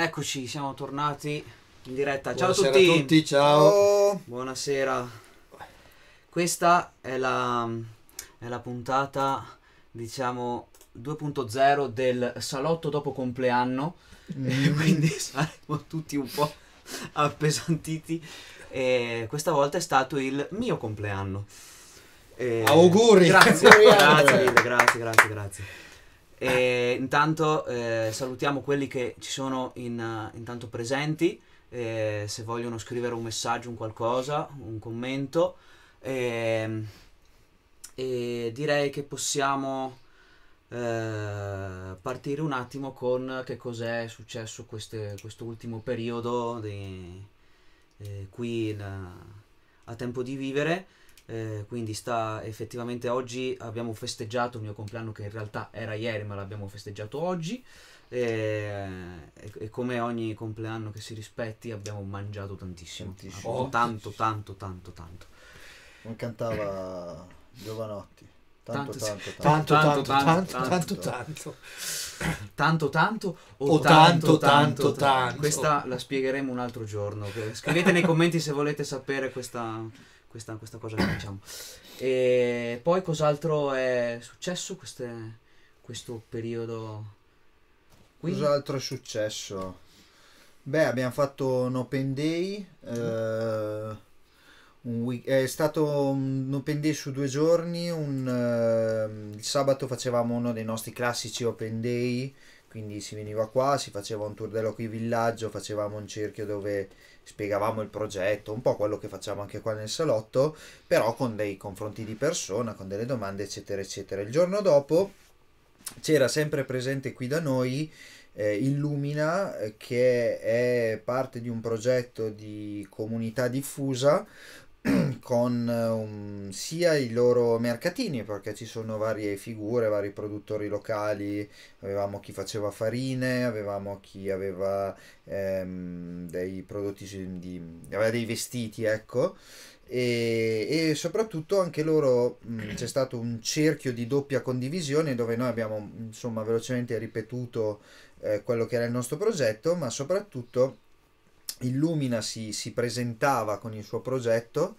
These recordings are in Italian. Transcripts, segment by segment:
Eccoci, siamo tornati in diretta. Ciao Buonasera a tutti. Ciao a tutti, ciao. Buonasera. Questa è la, è la puntata, diciamo, 2.0 del salotto dopo compleanno. Mm. quindi saremo tutti un po' appesantiti. E questa volta è stato il mio compleanno. E auguri! Grazie, grazie grazie, grazie, grazie. E intanto eh, salutiamo quelli che ci sono in, uh, intanto presenti, eh, se vogliono scrivere un messaggio, un qualcosa, un commento. Eh, e direi che possiamo eh, partire un attimo con che cos'è successo queste, ultimo periodo di, eh, qui in, a tempo di vivere. Eh, quindi sta effettivamente oggi abbiamo festeggiato il mio compleanno che in realtà era ieri ma l'abbiamo festeggiato oggi e, e, come ogni compleanno che si rispetti abbiamo mangiato tantissimo, tantissimo. Oh, tanto tanto tanto tanto non cantava eh. Giovanotti tanto tanto tanto tanto tanto tanto tanto tanto tanto o tanto tanto tanto questa la spiegheremo un altro giorno scrivete nei commenti se volete sapere questa questa, questa cosa che facciamo. E poi cos'altro è successo queste, questo periodo? Qui? Cos'altro è successo? Beh, abbiamo fatto un open day. Eh, un è stato un open day su due giorni. Un, eh, il sabato facevamo uno dei nostri classici open day. Quindi si veniva qua, si faceva un tour dell'Occhi Villaggio, facevamo un cerchio dove spiegavamo il progetto, un po' quello che facciamo anche qua nel salotto, però con dei confronti di persona, con delle domande, eccetera, eccetera. Il giorno dopo c'era sempre presente qui da noi eh, Illumina, eh, che è parte di un progetto di comunità diffusa con um, sia i loro mercatini perché ci sono varie figure, vari produttori locali, avevamo chi faceva farine, avevamo chi aveva ehm, dei prodotti di, aveva dei vestiti, ecco. E, e soprattutto anche loro mh, mm, c'è stato un cerchio di doppia condivisione dove noi abbiamo insomma velocemente ripetuto eh, quello che era il nostro progetto, ma soprattutto Illumina si, si presentava con il suo progetto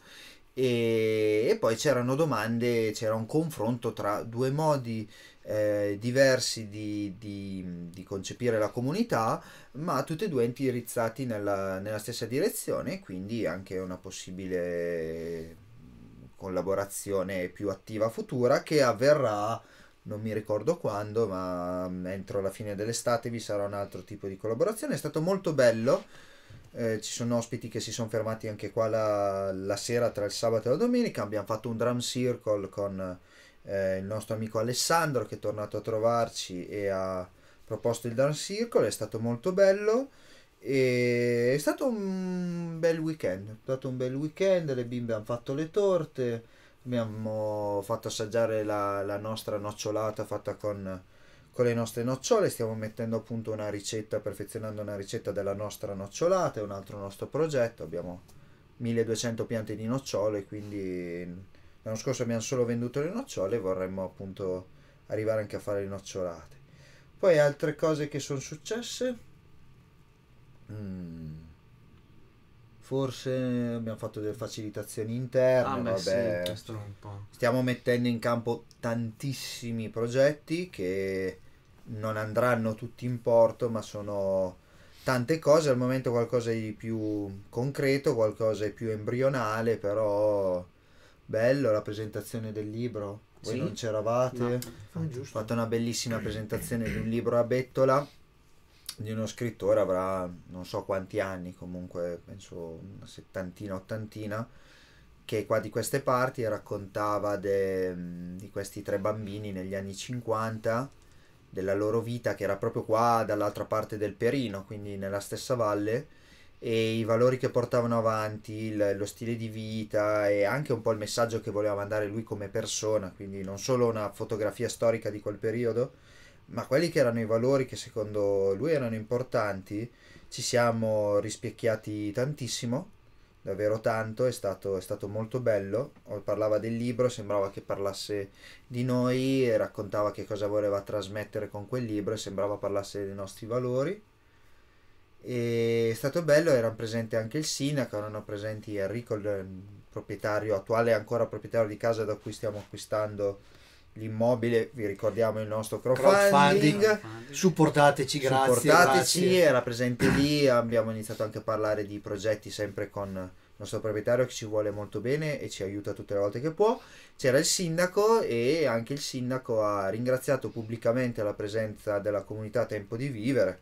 e, e, poi c'erano domande, c'era un confronto tra due modi eh, diversi di, di, di, concepire la comunità, ma tutti e due indirizzati nella, nella stessa direzione, quindi anche una possibile collaborazione più attiva futura che avverrà non mi ricordo quando, ma entro la fine dell'estate vi sarà un altro tipo di collaborazione. È stato molto bello eh, ci sono ospiti che si sono fermati anche qua la, la, sera tra il sabato e la domenica. Abbiamo fatto un drum circle con eh, il nostro amico Alessandro che è tornato a trovarci e ha proposto il drum circle. È stato molto bello. E è stato un bel weekend. È stato un bel weekend. Le bimbe hanno fatto le torte. Abbiamo fatto assaggiare la, la nostra nocciolata fatta con con le nostre nocciole, stiamo mettendo a punto una ricetta, perfezionando una ricetta della nostra nocciolata, è un altro nostro progetto, abbiamo 1200 piante di nocciole, quindi l'anno scorso abbiamo solo venduto le nocciole e vorremmo appunto arrivare anche a fare le nocciolate. Poi altre cose che sono successe. Mm. Forse abbiamo fatto delle facilitazioni interne, ah, vabbè, sì, stiamo mettendo in campo tantissimi progetti che non andranno tutti in porto, ma sono tante cose, al momento qualcosa di più concreto, qualcosa di più embrionale, però bello la presentazione del libro. Voi sì? non c'eravate, no. ho ah, fatto una bellissima presentazione di un libro a bettola di uno scrittore avrà non so quanti anni, comunque penso una settantina, ottantina, che qua di queste parti raccontava de, di questi tre bambini negli anni 50, della loro vita che era proprio qua dall'altra parte del Perino, quindi nella stessa valle, e i valori che portavano avanti, il, lo stile di vita e anche un po' il messaggio che voleva mandare lui come persona, quindi non solo una fotografia storica di quel periodo, ma quelli che erano i valori che secondo lui erano importanti, ci siamo rispecchiati tantissimo, davvero tanto, è stato, è stato molto bello, parlava del libro, sembrava che parlasse di noi, e raccontava che cosa voleva trasmettere con quel libro, e sembrava parlasse dei nostri valori. E è stato bello, erano presenti anche il sindaco, erano presenti Enrico, il mm, proprietario attuale, ancora proprietario di casa da cui stiamo acquistando l'immobile, vi ricordiamo il nostro crowdfunding. crowdfunding. Supportateci, grazie. Supportateci, grazie. era presente lì, abbiamo iniziato anche a parlare di progetti sempre con il nostro proprietario che ci vuole molto bene e ci aiuta tutte le volte che può. C'era il sindaco e anche il sindaco ha ringraziato pubblicamente la presenza della comunità Tempo di Vivere.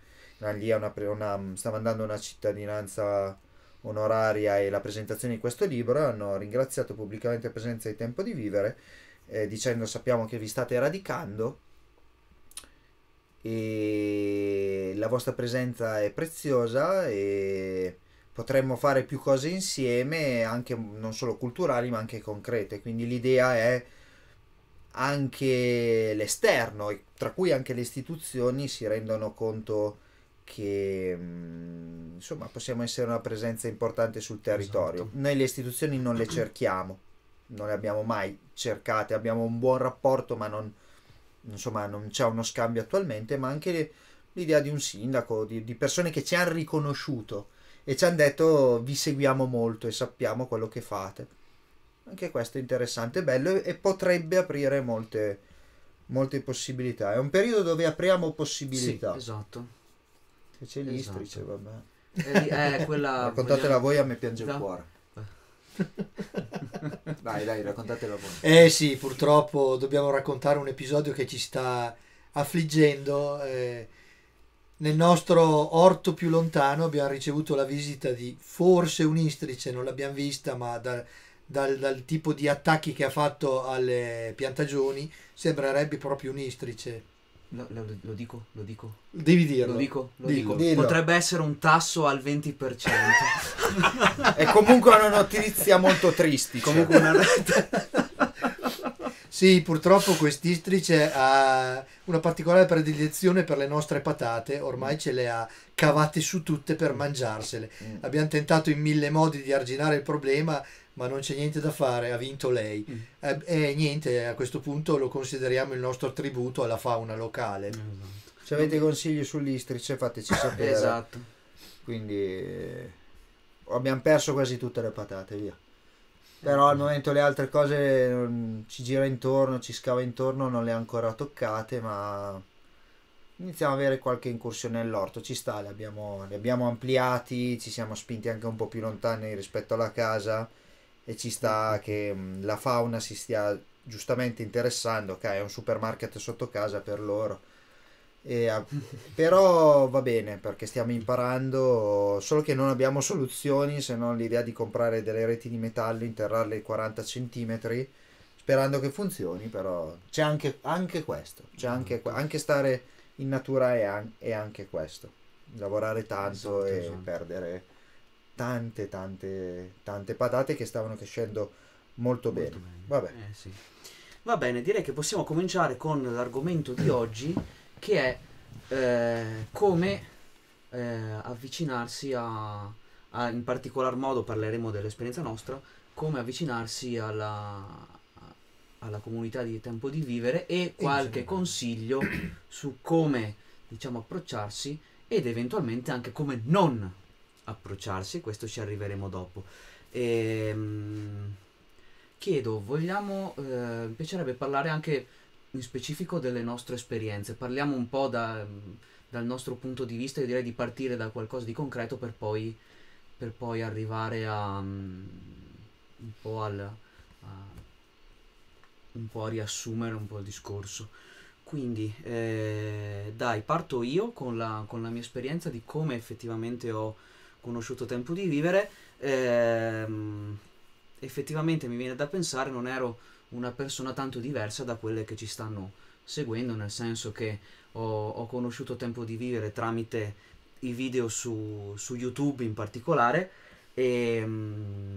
Lì una, una, sta mandando una cittadinanza onoraria e la presentazione di questo libro hanno ringraziato pubblicamente la presenza di Tempo di Vivere eh, dicendo sappiamo che vi state radicando e la vostra presenza è preziosa e potremmo fare più cose insieme, anche non solo culturali ma anche concrete. Quindi l'idea è anche l'esterno, tra cui anche le istituzioni, si rendono conto che mm, insomma possiamo essere una presenza importante sul territorio. Esatto. Noi le istituzioni non le cerchiamo, non le abbiamo mai cercate, abbiamo un buon rapporto ma non, insomma, non c'è uno scambio attualmente, ma anche l'idea di un sindaco, di, di persone che ci hanno riconosciuto e ci hanno detto vi seguiamo molto e sappiamo quello che fate. Anche questo è interessante, bello e, potrebbe aprire molte, molte possibilità. È un periodo dove apriamo possibilità. Sì, esatto. Se c'è l'istrice, esatto. vabbè. Eh, eh, quella... Raccontatela vogliamo... voi, a me piange da... il esatto. cuore dai, dai, raccontatelo voi. Eh sì, purtroppo dobbiamo raccontare un episodio che ci sta affliggendo. Eh, nel nostro orto più lontano abbiamo ricevuto la visita di forse un istrice, non l'abbiamo vista, ma da, dal, dal, tipo di attacchi che ha fatto alle piantagioni sembrerebbe proprio un istrice. Lo, lo, lo, dico, lo dico. Devi dirlo. Lo dico, lo dillo, dico. Dillo. Potrebbe essere un tasso al 20%. è comunque una notizia molto triste. Comunque una certo. Sì, purtroppo quest'istrice ha una particolare predilezione per le nostre patate, ormai ce le ha cavate su tutte per mangiarsele. Mm. Abbiamo tentato in mille modi di arginare il problema, ma non c'è niente da fare, ha vinto lei. Mm. E, eh, e niente, a questo punto lo consideriamo il nostro tributo alla fauna locale. Esatto. Se avete consigli sull'istrice fateci sapere. esatto. Quindi eh, abbiamo perso quasi tutte le patate, via. Eh, Però al momento le altre cose ci gira intorno, ci scava intorno, non le ha ancora toccate, ma iniziamo a avere qualche incursione nell'orto, ci sta, li abbiamo, li abbiamo ampliati, ci siamo spinti anche un po' più lontani rispetto alla casa e ci sta che mm, la fauna si stia giustamente interessando, ok, è un supermarket sotto casa per loro. E, ah, però va bene perché stiamo imparando, solo che non abbiamo soluzioni se non l'idea di comprare delle reti di metallo, interrarle 40 cm, sperando che funzioni, però c'è anche, anche questo, c'è anche, esatto. anche, stare in natura è, an- è anche questo, lavorare tanto esatto, e esatto. perdere tante, tante, tante patate che stavano crescendo molto, molto bene. bene. Va bene. Eh, sì. Va bene, direi che possiamo cominciare con l'argomento di oggi che è eh, come eh, avvicinarsi a, a, in particolar modo parleremo dell'esperienza nostra, come avvicinarsi alla, alla comunità di Tempo di Vivere e qualche consiglio su come diciamo approcciarsi ed eventualmente anche come non approcciarsi, questo ci arriveremo dopo. E, ehm, mh, chiedo, vogliamo, eh, piacerebbe parlare anche in specifico delle nostre esperienze, parliamo un po' da, dal nostro punto di vista, io direi di partire da qualcosa di concreto per poi, per poi arrivare a, um, un po' al... A, un po' a riassumere un po' il discorso. Quindi, eh, dai, parto io con la, con la, mia esperienza di come effettivamente ho conosciuto Tempo di Vivere, ehm, effettivamente mi viene da pensare non ero una persona tanto diversa da quelle che ci stanno seguendo, nel senso che ho, ho conosciuto Tempo di Vivere tramite i video su, su YouTube in particolare e ehm,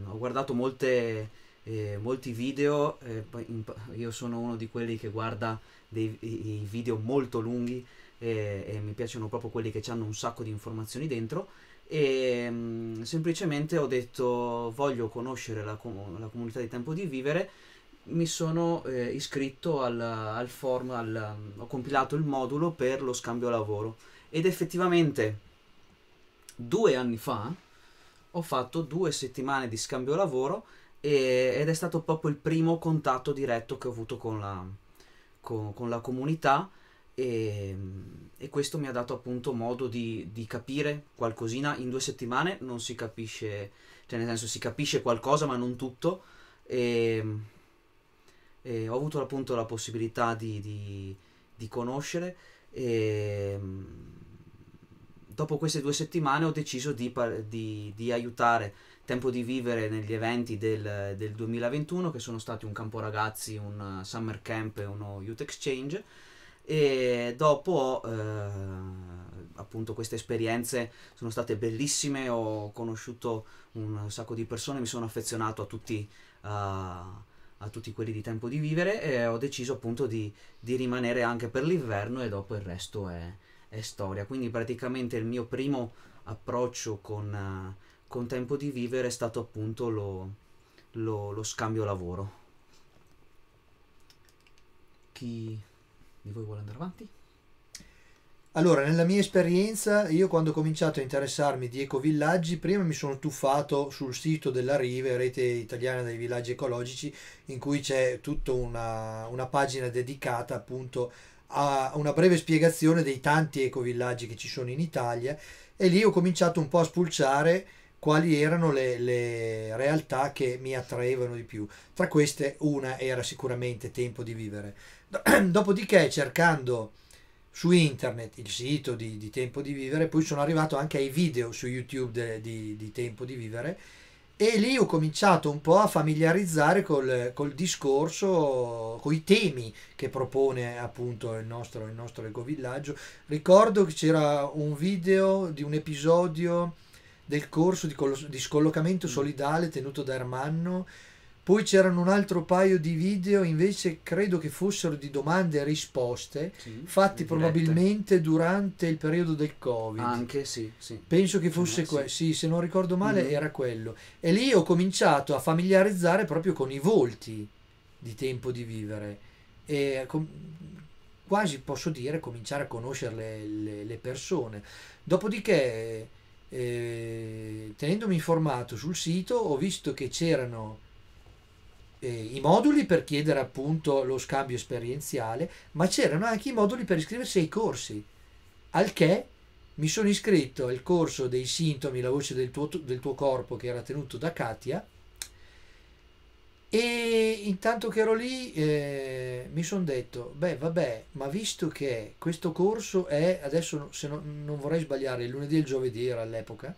mh, ho guardato molte, eh, molti video, eh, in, io sono uno di quelli che guarda dei i, i video molto lunghi e, eh, e mi piacciono proprio quelli che hanno un sacco di informazioni dentro e mm, semplicemente ho detto voglio conoscere la, com la, comunità di Tempo di Vivere, mi sono eh, iscritto al, al form, al, ho compilato il modulo per lo scambio lavoro ed effettivamente due anni fa ho fatto due settimane di scambio lavoro e, ed è stato proprio il primo contatto diretto che ho avuto con la, con, con la comunità e, ehm, e, questo mi ha dato appunto modo di, di, capire qualcosina. In due settimane non si capisce, cioè nel senso si capisce qualcosa ma non tutto. E, ehm, e ho avuto appunto la possibilità di, di, di conoscere e ehm, dopo queste due settimane ho deciso di, di, di, aiutare Tempo di Vivere negli eventi del, del 2021 che sono stati un campo ragazzi, un uh, summer camp e uno youth exchange e dopo eh, appunto queste esperienze sono state bellissime, ho conosciuto un sacco di persone, mi sono affezionato a tutti, uh, a tutti quelli di tempo di vivere e ho deciso appunto di, di rimanere anche per l'inverno e dopo il resto è, è, storia. Quindi praticamente il mio primo approccio con, con tempo di vivere è stato appunto lo, lo, lo scambio lavoro. Chi di voi vuole andare avanti? Allora, nella mia esperienza, io quando ho cominciato a interessarmi di ecovillaggi, prima mi sono tuffato sul sito della Rive, rete italiana dei villaggi ecologici, in cui c'è tutta una, una pagina dedicata appunto a una breve spiegazione dei tanti ecovillaggi che ci sono in Italia e lì ho cominciato un po' a spulciare quali erano le, le realtà che mi attraevano di più. Tra queste una era sicuramente Tempo di Vivere Dopodiché cercando su internet il sito di, di, Tempo di Vivere, poi sono arrivato anche ai video su YouTube de, di, di, Tempo di Vivere e lì ho cominciato un po' a familiarizzare col, col discorso, con i temi che propone appunto il nostro, il nostro ecovillaggio. Ricordo che c'era un video di un episodio del corso di, di scollocamento mm. solidale tenuto da Ermanno poi c'erano un altro paio di video, invece credo che fossero di domande e risposte, sì, fatti probabilmente durante il periodo del Covid. Anche, sì. sì. Penso che fosse eh, quello, sì. sì. se non ricordo male mm. era quello. E lì ho cominciato a familiarizzare proprio con i volti di tempo di vivere. E com- quasi posso dire cominciare a conoscere le, le, le persone. Dopodiché, eh, tenendomi informato sul sito, ho visto che c'erano eh, i moduli per chiedere appunto lo scambio esperienziale, ma c'erano anche i moduli per iscriversi ai corsi, al che mi sono iscritto al corso dei sintomi, la voce del tuo, del tuo corpo che era tenuto da Katia e intanto che ero lì eh, mi sono detto, beh vabbè, ma visto che questo corso è, adesso se no, non vorrei sbagliare, il lunedì e il giovedì era all'epoca,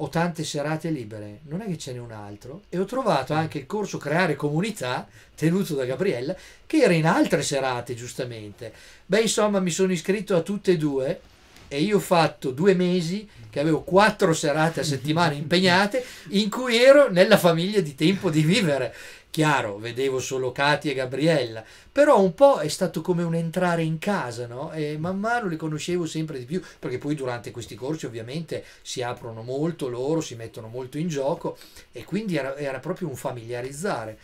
ho tante serate libere, non è che ce n'è un altro, e ho trovato anche il corso Creare Comunità, tenuto da Gabriella, che era in altre serate, giustamente. Beh, insomma, mi sono iscritto a tutte e due, e io ho fatto due mesi che avevo quattro serate a settimana impegnate in cui ero nella famiglia di tempo di vivere. Chiaro, vedevo solo Katia e Gabriella, però un po' è stato come un entrare in casa, no? E man mano li conoscevo sempre di più, perché poi durante questi corsi ovviamente si aprono molto loro, si mettono molto in gioco e quindi era, era proprio un familiarizzare.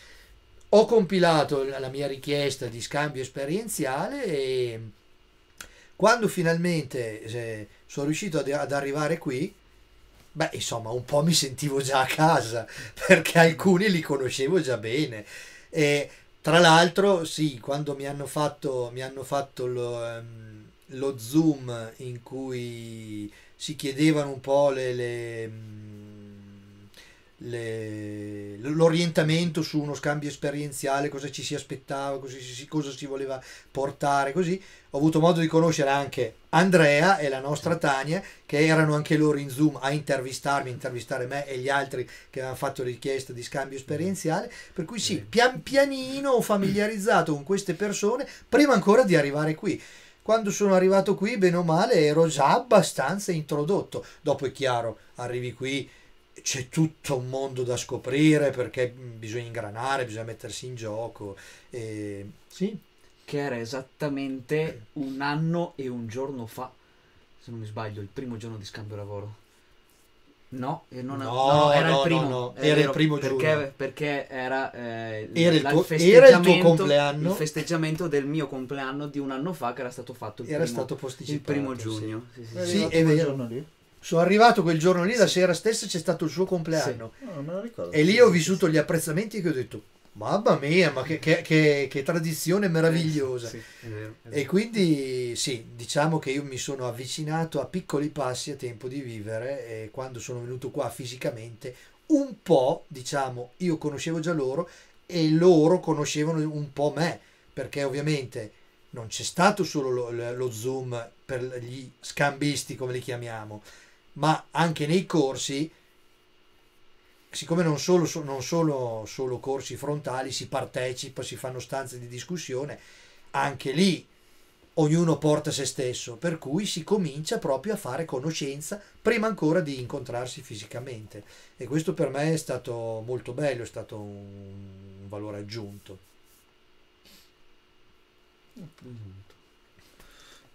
Ho compilato la mia richiesta di scambio esperienziale e quando finalmente sono riuscito ad arrivare qui, beh, insomma, un po' mi sentivo già a casa, perché alcuni li conoscevo già bene. E tra l'altro, sì, quando mi hanno fatto, mi hanno fatto lo, um, lo, zoom in cui si chiedevano un po' le, le le, l'orientamento su uno scambio esperienziale, cosa ci si aspettava, cosa si, cosa si, voleva portare, così. Ho avuto modo di conoscere anche Andrea e la nostra Tania, che erano anche loro in Zoom a intervistarmi, intervistare me e gli altri che avevano fatto richiesta di scambio esperienziale. Per cui sì, pian pianino ho familiarizzato con queste persone prima ancora di arrivare qui quando sono arrivato qui, bene o male, ero già abbastanza introdotto. Dopo è chiaro, arrivi qui c'è tutto un mondo da scoprire perché bisogna ingranare, bisogna mettersi in gioco. E... Sì, che era esattamente un anno e un giorno fa, se non mi sbaglio, il primo giorno di scambio lavoro. No, non, no, no, era no, il primo, no, era vero, il primo perché, giorno. Perché era, eh, era, il tuo, era, il tuo, compleanno. Il festeggiamento del mio compleanno di un anno fa che era stato fatto il, era primo, stato il primo giugno. Sì, sì, sì. sì, sì è vero. Giorno lì. Sono arrivato quel giorno lì, la sera stessa c'è stato il suo compleanno. Sì. No, e lì ho vissuto gli apprezzamenti che ho detto, Mamma mia, ma che, che, che, che tradizione meravigliosa! Sì, è vero, vero. E quindi sì, diciamo che io mi sono avvicinato a piccoli passi a tempo di vivere e quando sono venuto qua fisicamente, un po', diciamo, io conoscevo già loro e loro conoscevano un po' me, perché ovviamente non c'è stato solo lo, lo Zoom per gli scambisti, come li chiamiamo, ma anche nei corsi, siccome non solo, non solo, solo corsi frontali, si partecipa, si fanno stanze di discussione, anche lì ognuno porta se stesso, per cui si comincia proprio a fare conoscenza prima ancora di incontrarsi fisicamente. E questo per me è stato molto bello, è stato un valore aggiunto. Appunto.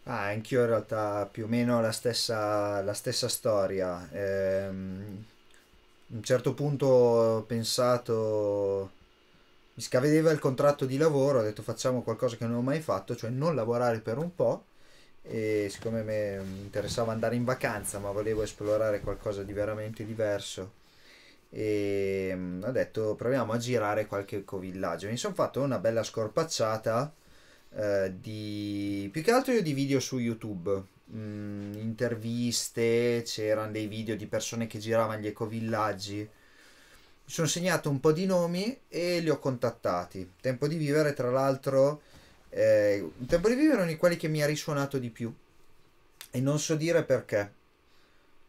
Ah, anch'io in realtà più o meno la stessa, la stessa storia. Ehm, a un certo punto ho pensato, mi scavedeva il contratto di lavoro, ho detto facciamo qualcosa che non ho mai fatto, cioè non lavorare per un po'. E siccome mi interessava andare in vacanza, ma volevo esplorare qualcosa di veramente diverso, e ehm, ho detto proviamo a girare qualche ecovillaggio. Mi sono fatto una bella scorpacciata eh, di più che altro io di video su YouTube, mm, interviste, c'erano dei video di persone che giravano gli ecovillaggi. Mi sono segnato un po' di nomi e li ho contattati. Tempo di vivere, tra l'altro, eh, Tempo di vivere erano quelli che mi ha risuonato di più e non so dire perché.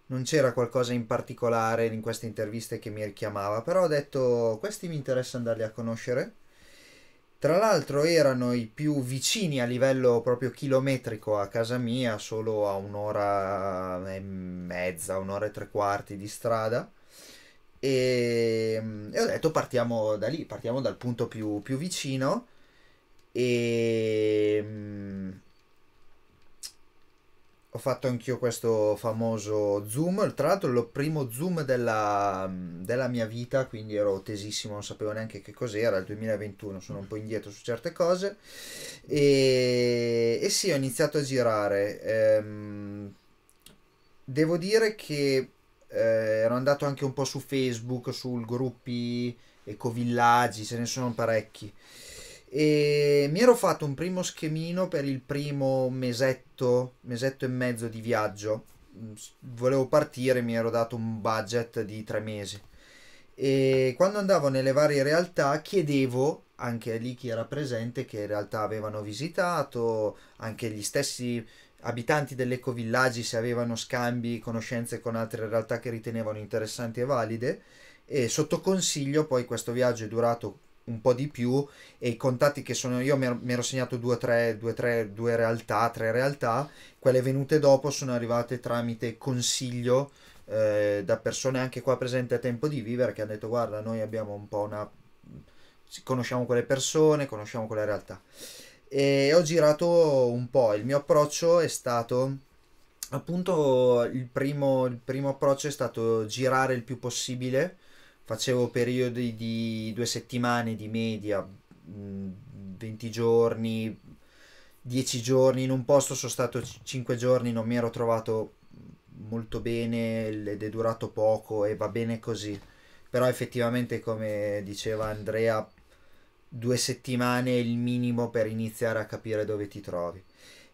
Non c'era qualcosa in particolare in queste interviste che mi richiamava, però ho detto questi mi interessa andarli a conoscere tra l'altro erano i più vicini a livello proprio chilometrico a casa mia, solo a un'ora e mezza, un'ora e tre quarti di strada. E, ehm, e ho detto partiamo da lì, partiamo dal punto più, più vicino. E ehm, ho fatto anch'io questo famoso zoom, tra l'altro lo primo zoom della, della, mia vita, quindi ero tesissimo, non sapevo neanche che cos'era, il 2021 sono un po' indietro su certe cose e, e sì, ho iniziato a girare. Ehm, devo dire che eh, ero andato anche un po' su Facebook, sul gruppi ecovillaggi, ce ne sono parecchi e mi ero fatto un primo schemino per il primo mesetto, mesetto e mezzo di viaggio. Mm, volevo partire, mi ero dato un budget di tre mesi. E quando andavo nelle varie realtà chiedevo anche lì chi era presente, che in realtà avevano visitato, anche gli stessi abitanti dell'ecovillaggi se avevano scambi, conoscenze con altre realtà che ritenevano interessanti e valide. E sotto consiglio, poi questo viaggio è durato un po' di più e i contatti che sono io mi ero, segnato due tre, due tre due realtà, 3 realtà, quelle venute dopo sono arrivate tramite consiglio eh, da persone anche qua presenti a tempo di vivere che hanno detto guarda noi abbiamo un po' una conosciamo quelle persone, conosciamo quella realtà. E ho girato un po', il mio approccio è stato appunto il primo, il primo approccio è stato girare il più possibile facevo periodi di due settimane di media, 20 mm, giorni, 10 giorni in un posto, sono stato 5 giorni, non mi ero trovato molto bene ed è durato poco e va bene così. Però effettivamente come diceva Andrea, due settimane è il minimo per iniziare a capire dove ti trovi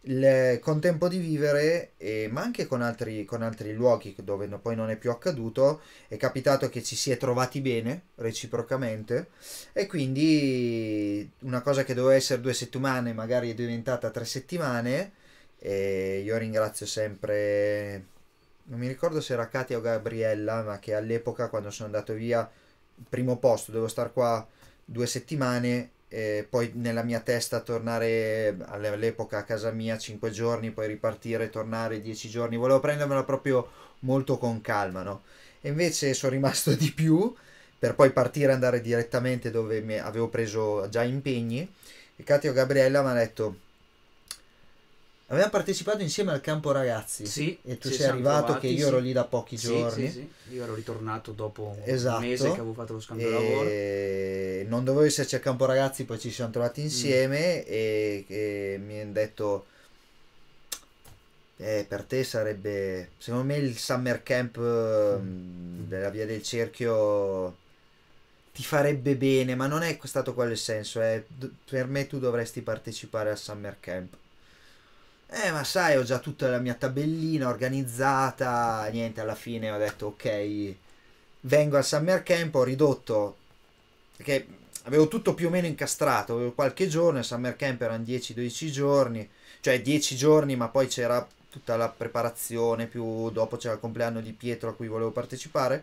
il, con Tempo di Vivere, e, ma anche con altri, con altri luoghi dove no, poi non è più accaduto, è capitato che ci si è trovati bene reciprocamente e quindi una cosa che doveva essere due settimane magari è diventata tre settimane e io ringrazio sempre, non mi ricordo se era Katia o Gabriella, ma che all'epoca quando sono andato via, primo posto, devo stare qua due settimane eh, poi nella mia testa tornare all'epoca a casa mia 5 giorni, poi ripartire, tornare 10 giorni, volevo prendermela proprio molto con calma, no? E invece sono rimasto di più per poi partire e andare direttamente dove avevo preso già impegni e Katia Gabriella mi ha detto Abbiamo partecipato insieme al campo ragazzi. Sì. E tu sei arrivato trovati, che io sì. ero lì da pochi giorni. Sì, sì, Io ero ritornato dopo esatto. un mese che avevo fatto lo scambio e... lavoro. Non dovevo esserci al campo ragazzi, poi ci siamo trovati mm. insieme mm. e, e, mi hanno detto eh, per te sarebbe secondo me il summer camp mm, mm. della Via del Cerchio ti farebbe bene, ma non è stato quello il senso, eh. per me tu dovresti partecipare al summer camp eh ma sai ho già tutta la mia tabellina organizzata, niente alla fine ho detto ok vengo al summer camp, ho ridotto, perché avevo tutto più o meno incastrato, avevo qualche giorno, il summer camp erano 10-12 giorni, cioè 10 giorni ma poi c'era tutta la preparazione, più dopo c'era il compleanno di Pietro a cui volevo partecipare,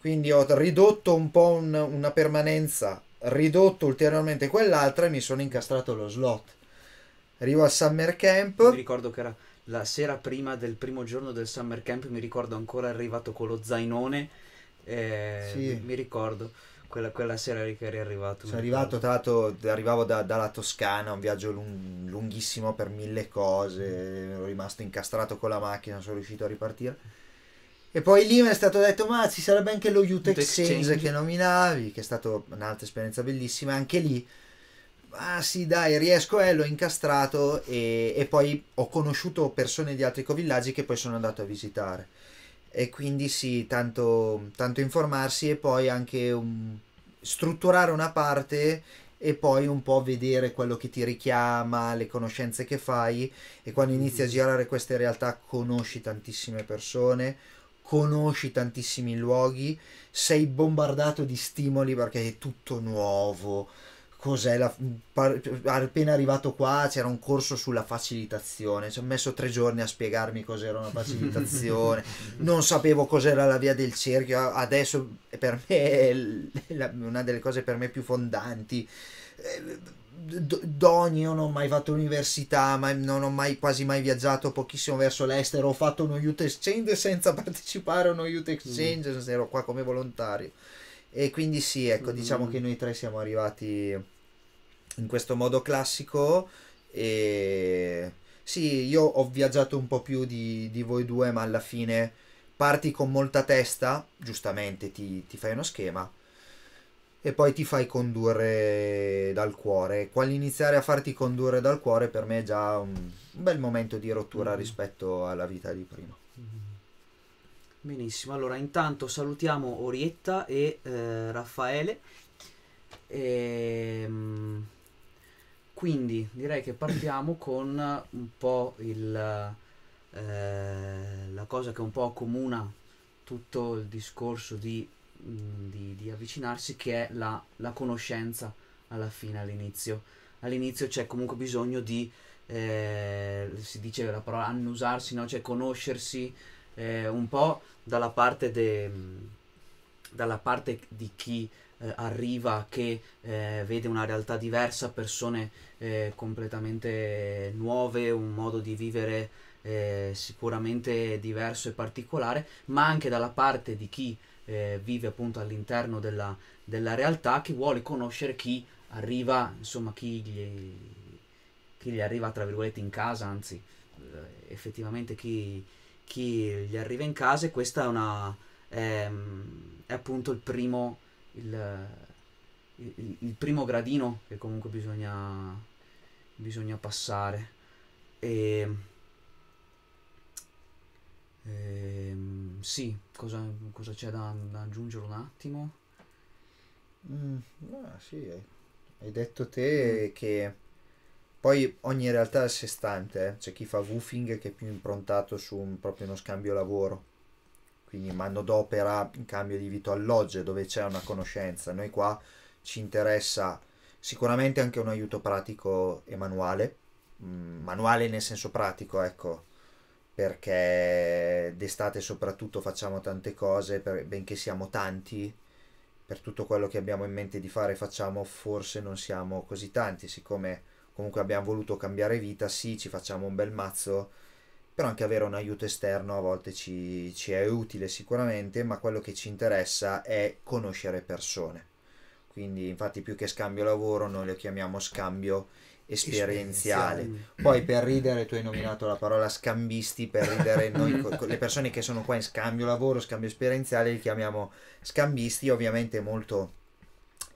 quindi ho ridotto un po' un, una permanenza, ridotto ulteriormente quell'altra e mi sono incastrato lo slot Arrivo al summer camp. Mi ricordo che era la sera prima del primo giorno del summer camp, mi ricordo ancora arrivato con lo zainone. Eh, sì. Mi ricordo. Quella, quella, sera lì che eri arrivato. Sono arrivato, tra l'altro, arrivavo da, dalla Toscana, un viaggio lung, lunghissimo per mille cose, ero rimasto incastrato con la macchina, sono riuscito a ripartire. E poi lì mi è stato detto, ma ci sarebbe anche lo Youth, Exchange, Exchange, che nominavi, che è stata un'altra esperienza bellissima, anche lì ah sì dai riesco e eh, l'ho incastrato e, e, poi ho conosciuto persone di altri covillaggi che poi sono andato a visitare e quindi sì tanto, tanto informarsi e poi anche un, strutturare una parte e poi un po' vedere quello che ti richiama, le conoscenze che fai e quando inizi a mhm. girare queste realtà conosci tantissime persone, conosci tantissimi luoghi, sei bombardato di stimoli perché è tutto nuovo, cos'è la, appena arrivato qua c'era un corso sulla facilitazione ci ho messo tre giorni a spiegarmi cos'era una facilitazione non sapevo cos'era la via del cerchio adesso per me è la, una delle cose per me più fondanti eh, Doni, io non ho mai fatto università, ma non ho mai, quasi mai viaggiato pochissimo verso l'estero. Ho fatto uno youth exchange senza partecipare a uno youth mm. exchange, mm. ero qua come volontario. E quindi sì, ecco, diciamo mm. diciamo che noi tre siamo arrivati in questo modo classico e sì, io ho viaggiato un po' più di, di voi due, ma alla fine parti con molta testa, giustamente ti, ti fai uno schema e poi ti fai condurre dal cuore. iniziare a farti condurre dal cuore per me è già un, un bel momento di rottura mm-hmm. rispetto alla vita di prima. Mm-hmm. Benissimo, allora intanto salutiamo Orietta e eh, Raffaele. E, mm, quindi direi che partiamo con un po' il, eh, la cosa che un po' accomuna tutto il discorso di, mm, di, di avvicinarsi, che è la, la, conoscenza alla fine, all'inizio. All'inizio c'è comunque bisogno di, eh, si dice la parola annusarsi, no? cioè conoscersi eh, un po' dalla parte, de, mm, dalla parte di chi eh, arriva che eh, vede una realtà diversa, persone eh, completamente nuove, un modo di vivere eh, sicuramente diverso e particolare, ma anche dalla parte di chi eh, vive appunto all'interno della, della, realtà, che vuole conoscere chi arriva, insomma chi gli, chi gli arriva tra virgolette in casa, anzi eh, effettivamente chi, chi gli arriva in casa e questa è una... Ehm, è appunto il primo il, il, il primo gradino che comunque bisogna, bisogna passare. E, ehm, e ehm, sì, cosa, cosa c'è da, da, aggiungere un attimo? Mm, ah, sì, hai detto te mm. che poi ogni realtà è a sé stante, eh? c'è chi fa woofing che è più improntato su un, proprio uno scambio lavoro quindi manodopera in cambio di vito alloggio dove c'è una conoscenza. Noi qua ci interessa sicuramente anche un aiuto pratico e manuale, mm, manuale nel senso pratico, ecco, perché d'estate soprattutto facciamo tante cose, per, benché siamo tanti, per tutto quello che abbiamo in mente di fare facciamo, forse non siamo così tanti, siccome comunque abbiamo voluto cambiare vita, sì, ci facciamo un bel mazzo però anche avere un aiuto esterno a volte ci, ci è utile sicuramente, ma quello che ci interessa è conoscere persone. Quindi infatti più che scambio lavoro noi lo chiamiamo scambio esperienziale. Poi per ridere tu hai nominato la parola scambisti, per ridere noi, le persone che sono qua in scambio lavoro, scambio esperienziale, li chiamiamo scambisti, ovviamente molto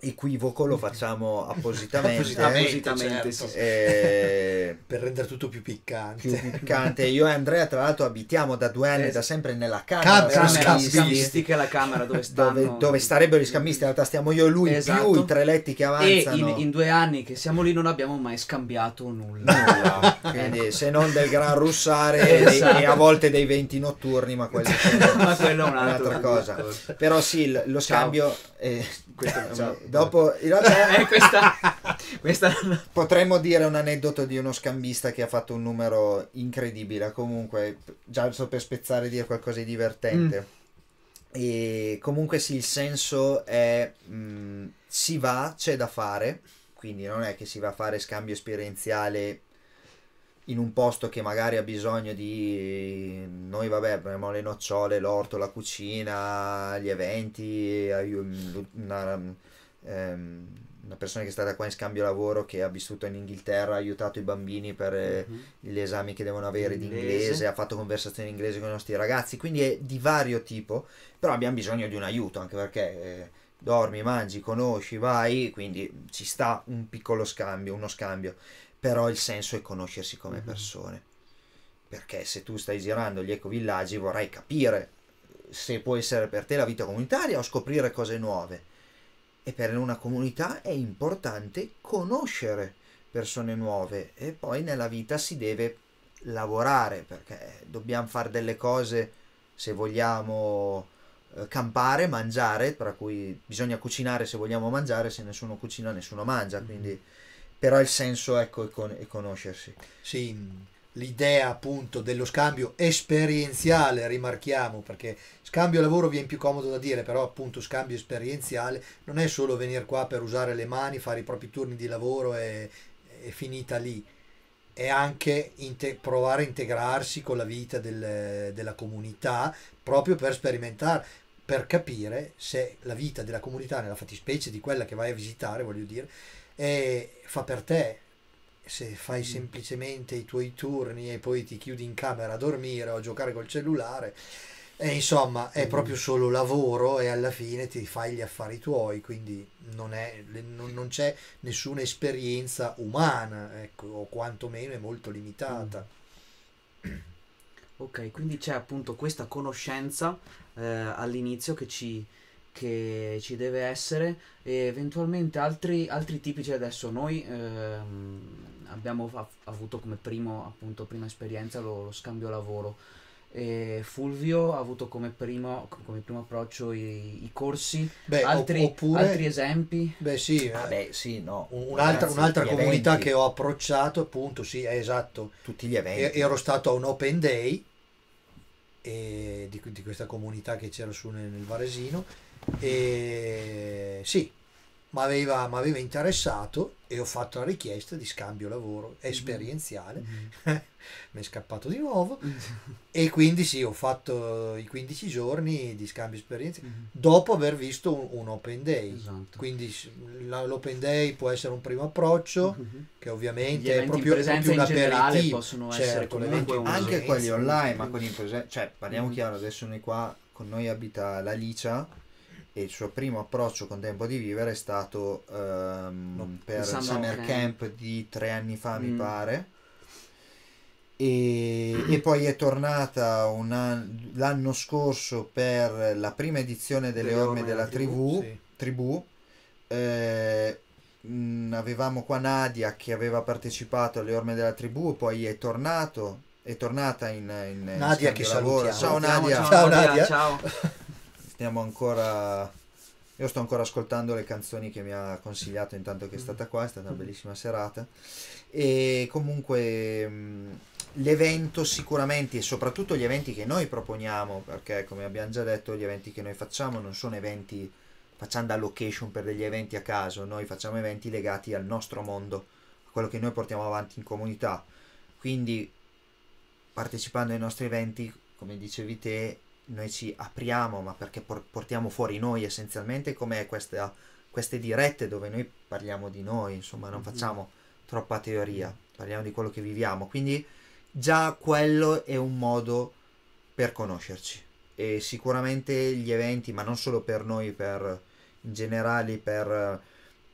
equivoco lo facciamo appositamente, appositamente certo. eh, per rendere tutto più piccante. più piccante. Io e Andrea, tra l'altro, abitiamo da due anni eh, da sempre nella camera, camera scambistica, la camera dove, stanno... dove, dove starebbero gli scambisti. In realtà stiamo io e lui, esatto. più i tre letti che avanzano. E in, in, due anni che siamo lì non abbiamo mai scambiato nulla. No, quindi, ecco. se non del gran russare esatto. e, a volte dei venti notturni, ma quello, ma quello è un un'altra cosa. Però sì, lo scambio... Eh, questo, Dopo, in realtà, eh, questa, questa... potremmo dire un aneddoto di uno scambista che ha fatto un numero incredibile. Comunque, già so per spezzare, dire qualcosa di divertente. Mm. E comunque, sì, il senso è mh, mm, si va, c'è da fare. Quindi, non è che si va a fare scambio esperienziale in un posto che magari ha bisogno di noi vabbè abbiamo le nocciole l'orto la cucina gli eventi eh, mm, una, ehm, una persona che è stata qua in scambio lavoro, che ha vissuto in Inghilterra, ha aiutato i bambini per mm-hmm. gli esami che devono avere in di inglese. inglese, ha fatto conversazioni in inglese con i nostri ragazzi, quindi è di vario tipo, però abbiamo bisogno di un aiuto, anche perché eh, dormi, mangi, conosci, vai, quindi ci sta un piccolo scambio, uno scambio, però il senso è conoscersi come mm-hmm. persone. Perché se tu stai girando gli ecovillaggi vorrai capire se può essere per te la vita comunitaria o scoprire cose nuove e per una comunità è importante conoscere persone nuove e poi nella vita si deve lavorare perché dobbiamo fare delle cose se vogliamo eh, campare, mangiare, tra cui bisogna cucinare se vogliamo mangiare, se nessuno cucina nessuno mangia, mm-hmm. quindi però il senso ecco, è, con- è conoscersi. Sì, l'idea appunto dello scambio esperienziale, rimarchiamo, perché scambio lavoro viene più comodo da dire, però appunto scambio esperienziale non è solo venire qua per usare le mani, fare i propri turni di lavoro e, e finita lì, è anche provare a integrarsi con la vita del, della comunità proprio per sperimentare, per capire se la vita della comunità, nella fattispecie di quella che vai a visitare, voglio dire, è, fa per te, se fai mm. semplicemente i tuoi turni e poi ti chiudi in camera a dormire o a giocare col cellulare, e eh, insomma è mm. proprio solo lavoro e alla fine ti fai gli affari tuoi, quindi non, è, non, non c'è nessuna esperienza umana, ecco, o quantomeno è molto limitata. Ok, quindi c'è appunto questa conoscenza eh, all'inizio che ci, che ci deve essere e eventualmente altri, altri tipi, cioè adesso noi ehm, abbiamo avuto come primo, appunto, prima esperienza lo, lo scambio lavoro. E Fulvio ha avuto come primo, come primo approccio i, i corsi, beh, altri, oppure, altri, esempi. Beh, sì, eh. Vabbè, sì no. un'altra, un'altra comunità eventi. che ho approcciato, appunto, sì, è esatto. Tutti gli eventi. E, ero stato a un open day di, di, questa comunità che c'era su nel, nel Varesino e sì, mi aveva, aveva, interessato e ho fatto la richiesta di scambio lavoro mhm. esperienziale, mm-hmm. mi è scappato di nuovo e quindi sì, ho fatto i 15 giorni di scambio esperienziale mm-hmm. dopo aver visto un, un open day. Esatto. Quindi la, l'open day può essere un primo approccio mhm. che ovviamente è proprio, è più un aperitivo. Possono certo, essere anche quelli online, ma quelli in presenza, cioè parliamo mhm. chiaro, adesso noi qua con noi abita l'Alicia e il suo primo approccio con Tempo di Vivere è stato um, ehm, no, per il Summer okay. Camp di tre anni fa, mm. mi pare. E, e, poi è tornata an- l'anno scorso per la prima edizione delle, delle Orme, della Tribù. Sì. tribù. Eh, mh, mm, avevamo qua Nadia che aveva partecipato alle Orme della Tribù, poi è tornato. È tornata in, in Nadia che lavoro. Ciao, ciao Nadia. Ciao, ciao Nadia. Ciao. stiamo ancora io sto ancora ascoltando le canzoni che mi ha consigliato intanto che è stata qua, è stata una mm. bellissima serata. E comunque mm, l'evento sicuramente e soprattutto gli eventi che noi proponiamo, perché come abbiamo già detto gli eventi che noi facciamo non sono eventi facciamo da location per degli eventi a caso, noi facciamo eventi legati al nostro mondo, a quello che noi portiamo avanti in comunità. Quindi partecipando ai nostri eventi, come dicevi te, noi ci apriamo, ma perché portiamo fuori noi essenzialmente come questa, queste dirette dove noi parliamo di noi, insomma non mm-hmm. facciamo troppa teoria, parliamo di quello che viviamo, quindi già quello è un modo per conoscerci e sicuramente gli eventi, ma non solo per noi, per in generale per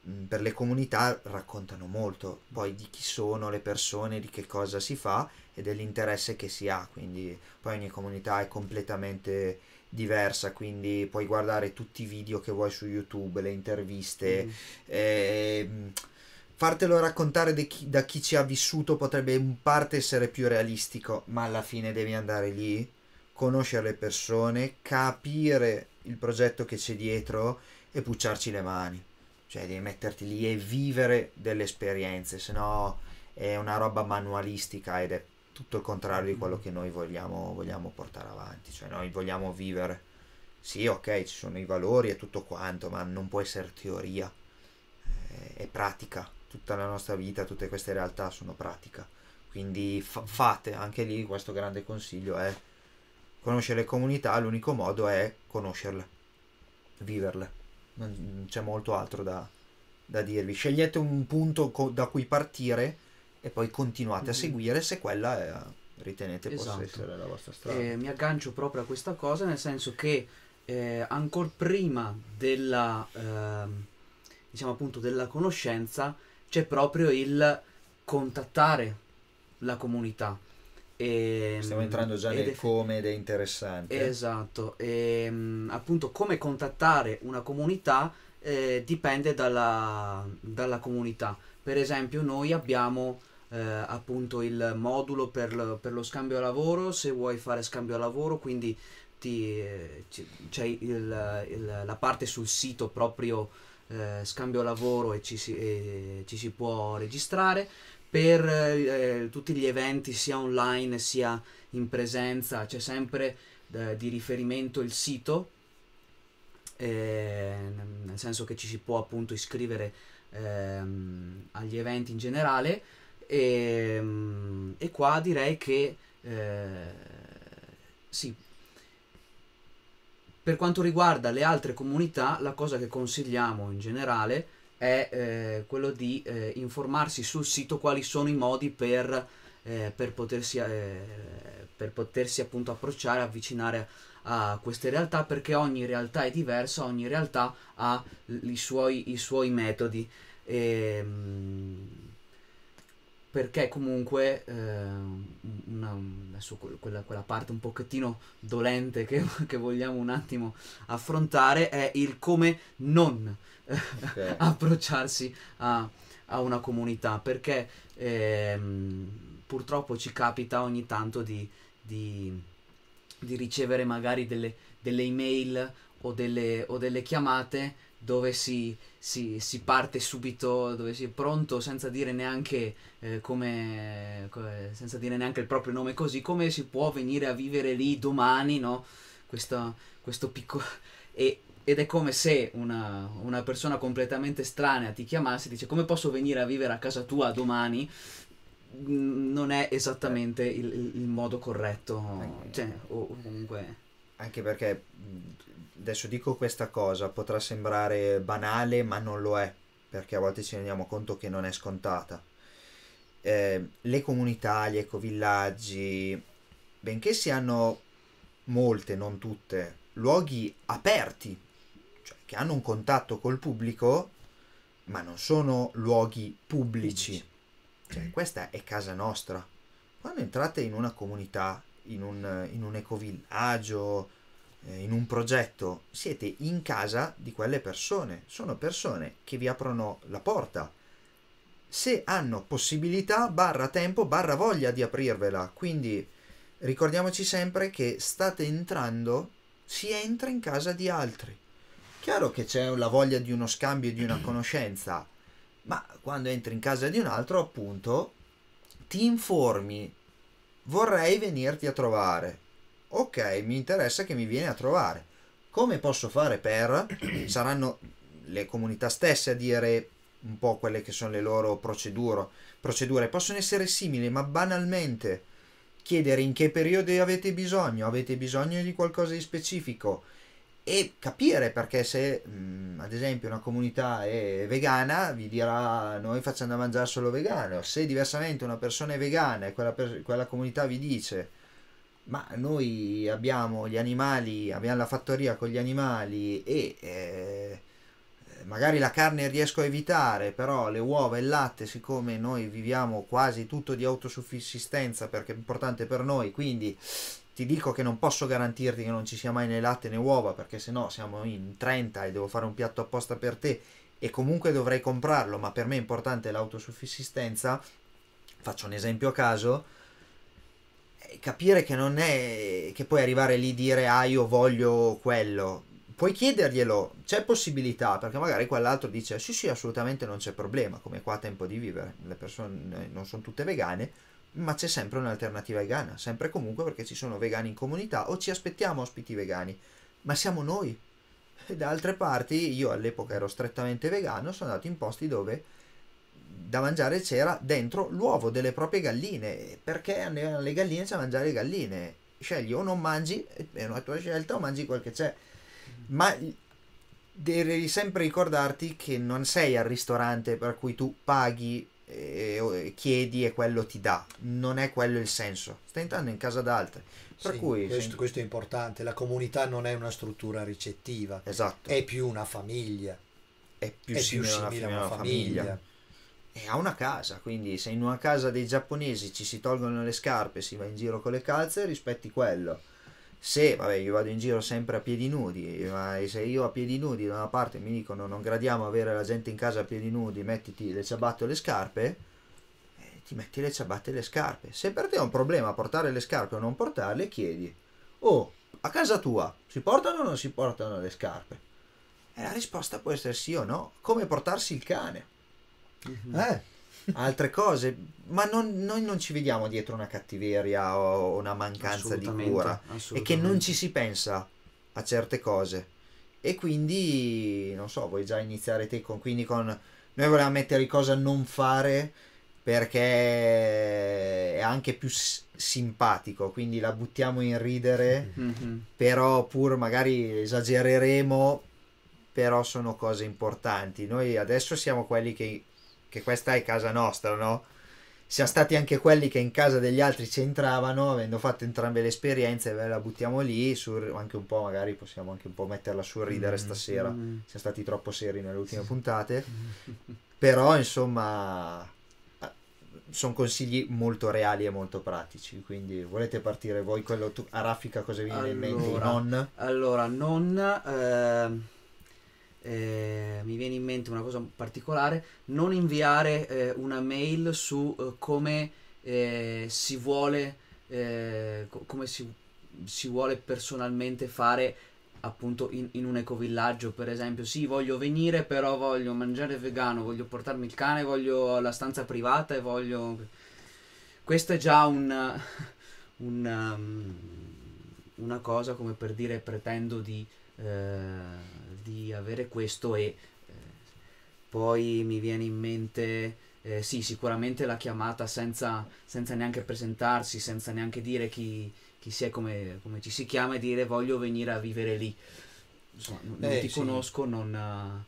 Mm, per le comunità raccontano molto poi di chi sono le persone, di che cosa si fa e dell'interesse che si ha, quindi poi ogni comunità è completamente diversa, quindi puoi guardare tutti i video che vuoi su YouTube, le interviste, mm. eh, fartelo raccontare chi, da chi ci ha vissuto potrebbe in parte essere più realistico, ma alla fine devi andare lì, conoscere le persone, capire il progetto che c'è dietro e pucciarci le mani cioè devi metterti lì e vivere delle esperienze, se no è una roba manualistica ed è tutto il contrario di quello che noi vogliamo, vogliamo portare avanti, cioè noi vogliamo vivere, sì ok ci sono i valori e tutto quanto, ma non può essere teoria, eh, è, pratica, tutta la nostra vita, tutte queste realtà sono pratica, quindi fa- fate, anche lì questo grande consiglio è conoscere le comunità, l'unico modo è conoscerle, viverle non c'è molto altro da, da dirvi. Scegliete un punto co- da cui partire e poi continuate a mhm. seguire se quella è, ritenete esatto. possa essere la vostra strada. Eh, mi aggancio proprio a questa cosa, nel senso che eh, ancora prima della, eh, diciamo appunto della conoscenza c'è proprio il contattare la comunità. E, ehm, Stiamo entrando già nel come ed è interessante. Esatto, e, ehm, appunto come contattare una comunità eh, dipende dalla, dalla, comunità. Per esempio noi abbiamo eh, appunto il modulo per, per, lo scambio lavoro, se vuoi fare scambio lavoro, quindi c'è la parte sul sito proprio eh, scambio lavoro e ci si, e ci si può registrare per eh, tutti gli eventi sia online sia in presenza c'è sempre eh, di riferimento il sito eh, nel senso che ci si può appunto iscrivere ehm, agli eventi in generale e, ehm, e qua direi che eh, sì per quanto riguarda le altre comunità la cosa che consigliamo in generale è è eh, quello di eh, informarsi sul sito quali sono i modi per, eh, per, potersi, eh, per potersi appunto approcciare, avvicinare a queste realtà perché ogni realtà è diversa, ogni realtà ha i suoi, i suoi metodi. E, ehm, mh, perché comunque eh, una, adesso quella, quella, parte un pochettino dolente che, che, vogliamo un attimo affrontare è il come non okay. approcciarsi a, a, una comunità perché eh, purtroppo ci capita ogni tanto di, di, di ricevere magari delle, delle email o delle, o delle chiamate dove si, si, si, parte subito, dove si è pronto senza dire neanche eh, come, senza dire neanche il proprio nome così, come si può venire a vivere lì domani, no? Questo, questo piccolo... E, ed è come se una, una persona completamente strana ti chiamasse e dice come posso venire a vivere a casa tua domani? Non è esattamente eh. il, il modo corretto, cioè, o comunque... Anche perché adesso dico questa cosa, potrà sembrare banale, ma non lo è, perché a volte ci rendiamo conto che non è scontata. Eh, le comunità, gli ecovillaggi, benché siano molte, non tutte, luoghi aperti, cioè che hanno un contatto col pubblico, ma non sono luoghi pubblici. Cioè, questa è casa nostra. Quando entrate in una comunità, in un, in un ecovillaggio, eh, in un progetto, siete in casa di quelle persone, sono persone che vi aprono la porta. Se hanno possibilità, barra tempo, barra voglia di aprirvela, quindi ricordiamoci sempre che state entrando, si entra in casa di altri. Chiaro che c'è la voglia di uno scambio e di una conoscenza, ma quando entri in casa di un altro, appunto, ti informi, vorrei venirti a trovare ok, mi interessa che mi viene a trovare. Come posso fare per? Saranno le comunità stesse a dire un po' quelle che sono le loro procedure. procedure. Possono essere simili, ma banalmente chiedere in che periodo avete bisogno, avete bisogno di qualcosa di specifico e capire perché se mh, mm, ad esempio una comunità è vegana vi dirà noi facciamo da mangiare solo vegano, se diversamente una persona è vegana e quella, per- quella comunità vi dice ma noi abbiamo gli animali, abbiamo la fattoria con gli animali e eh, magari la carne riesco a evitare, però le uova e il latte, siccome noi viviamo quasi tutto di autosufficienza perché è importante per noi, quindi ti dico che non posso garantirti che non ci sia mai né latte né uova perché se no siamo in 30 e devo fare un piatto apposta per te e comunque dovrei comprarlo, ma per me è importante l'autosufficienza. Faccio un esempio a caso capire che non è che puoi arrivare lì e dire ah io voglio quello, puoi chiederglielo, c'è possibilità, perché magari quell'altro dice sì sì assolutamente non c'è problema, come qua tempo di vivere, le persone eh, non sono tutte vegane, ma c'è sempre un'alternativa vegana, sempre e comunque perché ci sono vegani in comunità o ci aspettiamo ospiti vegani, ma siamo noi. E da altre parti, io all'epoca ero strettamente vegano, sono andato in posti dove da mangiare c'era dentro l'uovo delle proprie galline, perché le galline c'è mangiare le galline. Scegli o non mangi, è una tua scelta, o mangi quel che c'è. Ma devi sempre ricordarti che non sei al ristorante per cui tu paghi e eh, eh, chiedi e quello ti dà non è quello il senso stai entrando in casa d'altri per sì, cui questo, sei... questo, è importante la comunità non è una struttura ricettiva esatto è più una famiglia è più, è simile, più simile a una, famiglia. famiglia e ha una casa, quindi se in una casa dei giapponesi ci si tolgono le scarpe, si va in giro con le calze, rispetti quello. Se, vabbè, io vado in giro sempre a piedi nudi, ma se io a piedi nudi da una parte mi dicono non gradiamo avere la gente in casa a piedi nudi, mettiti le ciabatte o le scarpe, eh, ti metti le ciabatte e le scarpe. Se per te è un problema portare le scarpe o non portarle, chiedi, oh, a casa tua si portano o non si portano le scarpe? E la risposta può essere sì o no, come portarsi il cane mm-hmm. eh, altre cose, ma non, noi non ci vediamo dietro una cattiveria o una mancanza di cura e che non ci si pensa a certe cose e quindi non so, vuoi già iniziare te con quindi con noi volevamo mettere cosa non fare perché è anche più s- simpatico, quindi la buttiamo in ridere, mm-hmm. però pur magari esagereremo, però sono cose importanti. Noi adesso siamo quelli che che questa è casa nostra, no? Siamo stati anche quelli che in casa degli altri ci entravano, avendo fatto entrambe le esperienze, la buttiamo lì, sur, anche un po' magari possiamo anche un po' metterla sul ridere mm, stasera, mm. siamo stati troppo seri nelle ultime puntate, però insomma eh, sono consigli molto reali e molto pratici. Quindi volete partire voi quello tu, a raffica cosa vi viene allora, in mente? Non. Allora, non eh, eh, mi viene in mente una cosa particolare, non inviare eh, una mail su eh, come eh, si vuole eh, co- come si, si, vuole personalmente fare appunto in, in, un ecovillaggio per esempio sì voglio venire però voglio mangiare vegano voglio portarmi il cane voglio la stanza privata e voglio questo è già un, un um, una cosa come per dire pretendo di eh, di avere questo e eh, poi mi viene in mente eh, sì, sicuramente la chiamata senza, senza, neanche presentarsi, senza neanche dire chi, chi si è, come, come, ci si chiama e dire voglio venire a vivere lì. Insomma, non, Beh, non ti sì. conosco, non, no,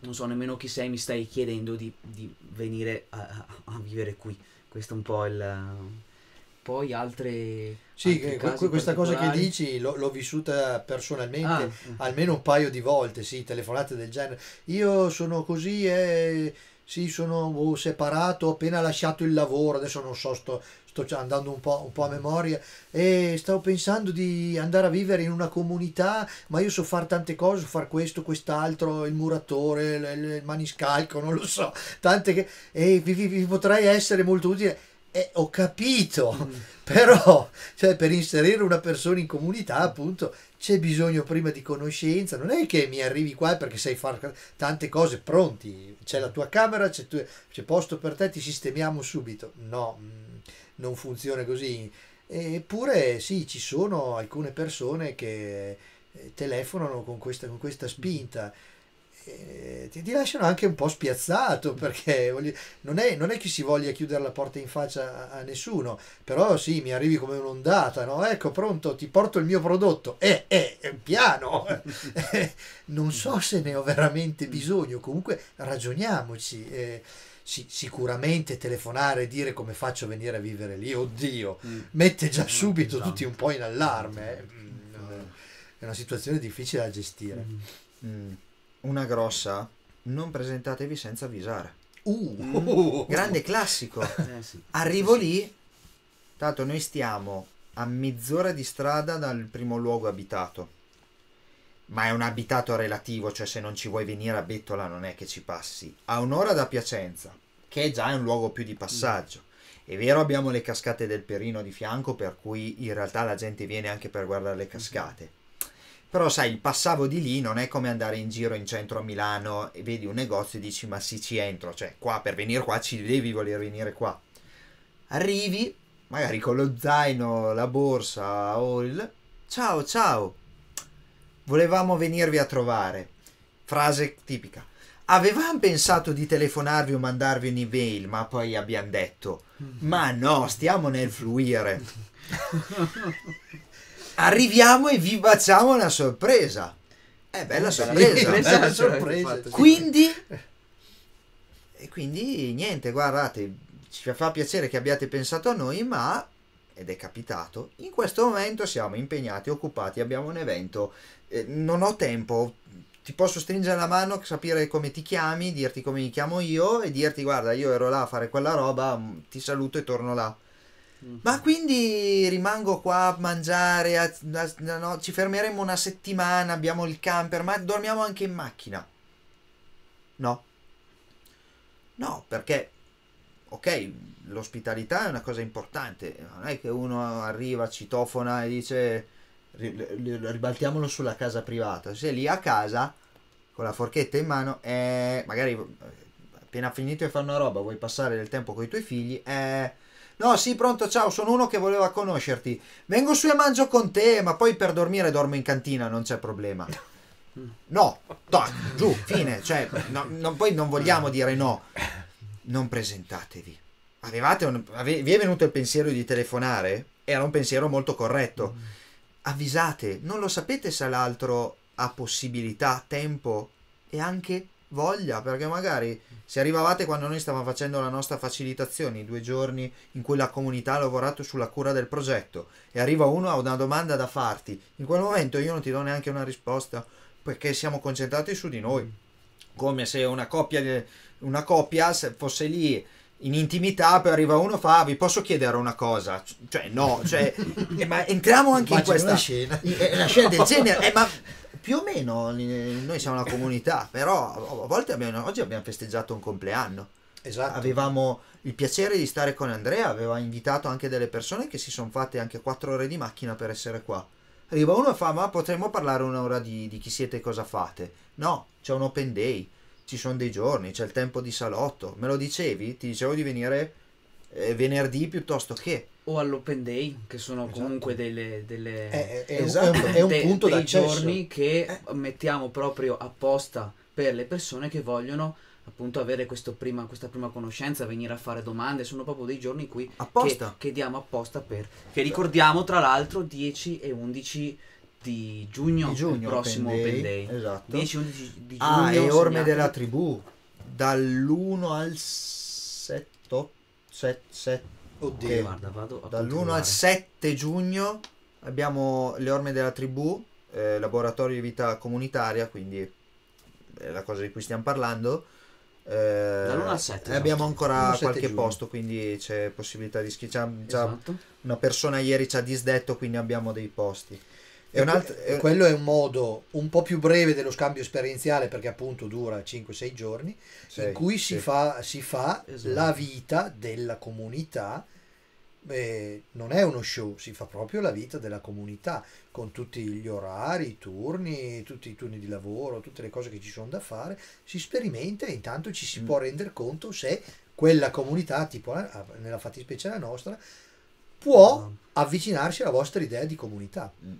non, so nemmeno chi sei, mi stai chiedendo di, di venire a, a, vivere qui. Questo è un po' il poi altre... Sì, che, questa cosa che dici l'ho, vissuta personalmente ah. Mm. almeno un paio di volte, sì, telefonate del genere. Io sono così e... Sì, sono separato, ho appena lasciato il lavoro, adesso non so, sto, sto andando un po', un po', a memoria e stavo pensando di andare a vivere in una comunità, ma io so fare tante cose, so fare questo, quest'altro, il muratore, il, il maniscalco, non lo so, tante che... e vi, vi, vi potrei essere molto utile eh, ho capito, mm. però cioè, per inserire una persona in comunità, mm. appunto, c'è bisogno prima di conoscenza. Non è che mi arrivi qua perché sai fare tante cose pronti. C'è la tua camera, c'è, tu, c'è posto per te, ti sistemiamo subito. No, mm, non funziona così. Eppure sì, ci sono alcune persone che eh, telefonano con questa, con questa mm. spinta. Mm ti, ti, lasciano anche un po' spiazzato perché voglio, non, è, non, è, che si voglia chiudere la porta in faccia a, a nessuno, però sì, mi arrivi come un'ondata, no? Ecco, pronto, ti porto il mio prodotto, eh, eh, piano, eh, non so se ne ho veramente bisogno, comunque ragioniamoci. Eh, sì, sicuramente telefonare e dire come faccio a venire a vivere lì, oddio, mm. mette già mm, subito no. Esatto. tutti un po' in allarme. Eh. Mm. Mm, è una situazione difficile da gestire. Mm. Mm una grossa, non presentatevi senza avvisare. Uh, mm. uh, grande classico. Eh, sì. Arrivo lì, tanto noi stiamo a mezz'ora di strada dal primo luogo abitato. Ma è un abitato relativo, cioè se non ci vuoi venire a Bettola non è che ci passi. A un'ora da Piacenza, che già è un luogo più di passaggio. Mm. È vero abbiamo le cascate del Perino di fianco, per cui in realtà la gente viene anche per guardare le mm-hmm. cascate però sai, il passavo di lì non è come andare in giro in centro a Milano e vedi un negozio e dici ma sì ci entro, cioè qua per venire qua ci devi voler venire qua. Arrivi, magari con lo zaino, la borsa o il... Ciao, ciao, volevamo venirvi a trovare. Frase tipica. Avevamo pensato di telefonarvi o mandarvi un'email, ma poi abbiamo detto, ma no, stiamo nel fluire. arriviamo e vi baciamo una sorpresa. È bella sorpresa. Bella, bella sorpresa. Cioè, quindi, e quindi niente, guardate, ci fa piacere che abbiate pensato a noi, ma ed è capitato, in questo momento siamo impegnati, occupati, abbiamo un evento, eh, non ho tempo, ti posso stringere la mano, sapere come ti chiami, dirti come mi chiamo io e dirti guarda io ero là a fare quella roba, mm, ti saluto e torno là. Ma quindi rimango qua a mangiare, a, a, no, ci fermeremo una settimana, abbiamo il camper, ma dormiamo anche in macchina. No. No, perché, ok, l'ospitalità è una cosa importante, non è che uno arriva, citofona e dice ribaltiamolo sulla casa privata, sei lì a casa con la forchetta in mano e magari eh, appena finito di fare una roba vuoi passare del tempo con i tuoi figli e No, sì, pronto, ciao, sono uno che voleva conoscerti. Vengo su e mangio con te, ma poi per dormire dormo in cantina, non c'è problema. No, toc, giù, fine. Cioè, no, no, poi non vogliamo dire no. Non presentatevi. Un, ave, vi è venuto il pensiero di telefonare? Era un pensiero molto corretto. Avvisate, non lo sapete se l'altro ha possibilità, tempo e anche voglia, perché magari se arrivavate quando noi stavamo facendo la nostra facilitazione, i due giorni in cui la comunità ha lavorato sulla cura del progetto, e arriva uno ha una domanda da farti, in quel momento io non ti do neanche una risposta, perché siamo concentrati su di noi, come se una coppia, una coppia fosse lì in intimità, poi arriva uno e fa: ah, Vi posso chiedere una cosa? Cioè, no, cioè, eh, ma entriamo anche ma in questa scena. È una eh, scena del genere, eh, ma più o meno noi siamo una comunità, però a volte abbiamo, oggi abbiamo festeggiato un compleanno. Esatto. Avevamo il piacere di stare con Andrea, aveva invitato anche delle persone che si sono fatte anche 4 ore di macchina per essere qua. Arriva uno e fa: Ma potremmo parlare un'ora di, di chi siete e cosa fate? No, c'è un open day, ci sono dei giorni, c'è il tempo di salotto. Me lo dicevi? Ti dicevo di venire eh, venerdì piuttosto che o all'open day, che sono esatto. comunque delle, delle è, è, esatto, de, è un esatto, punto dei d'accesso. giorni che eh. mettiamo proprio apposta per le persone che vogliono appunto avere prima, questa prima conoscenza, venire a fare domande, sono proprio dei giorni qui cui che, che, diamo apposta per, che esatto. ricordiamo tra l'altro 10 e 11 di giugno, di giugno il prossimo Open Day, open day. Esatto. 10 e 11 di giugno. Ah, e Orme della Tribù, dall'1 al 7, 7, 7 Oddio. Che, guarda, vado dall'1 al 7 giugno abbiamo le orme della tribù, eh, laboratorio di vita comunitaria, quindi è eh, la cosa di cui stiamo parlando. Eh, dall'1 al 7 esatto. abbiamo ancora qualche giugno. posto, quindi c'è possibilità di schiacciare. Esatto. Una persona ieri ci ha disdetto, quindi abbiamo dei posti. E e quello è un modo un po' più breve dello scambio esperienziale perché appunto dura 5-6 giorni, sei, in cui si sei. fa, si fa esatto. la vita della comunità eh, non è uno show, si fa proprio la vita della comunità, con tutti gli orari, i turni, tutti i turni di lavoro, tutte le cose che ci sono da fare, si sperimenta e intanto ci si mm. può rendere conto se quella comunità, tipo nella fattispecie la nostra, può avvicinarsi alla vostra idea di comunità, mm.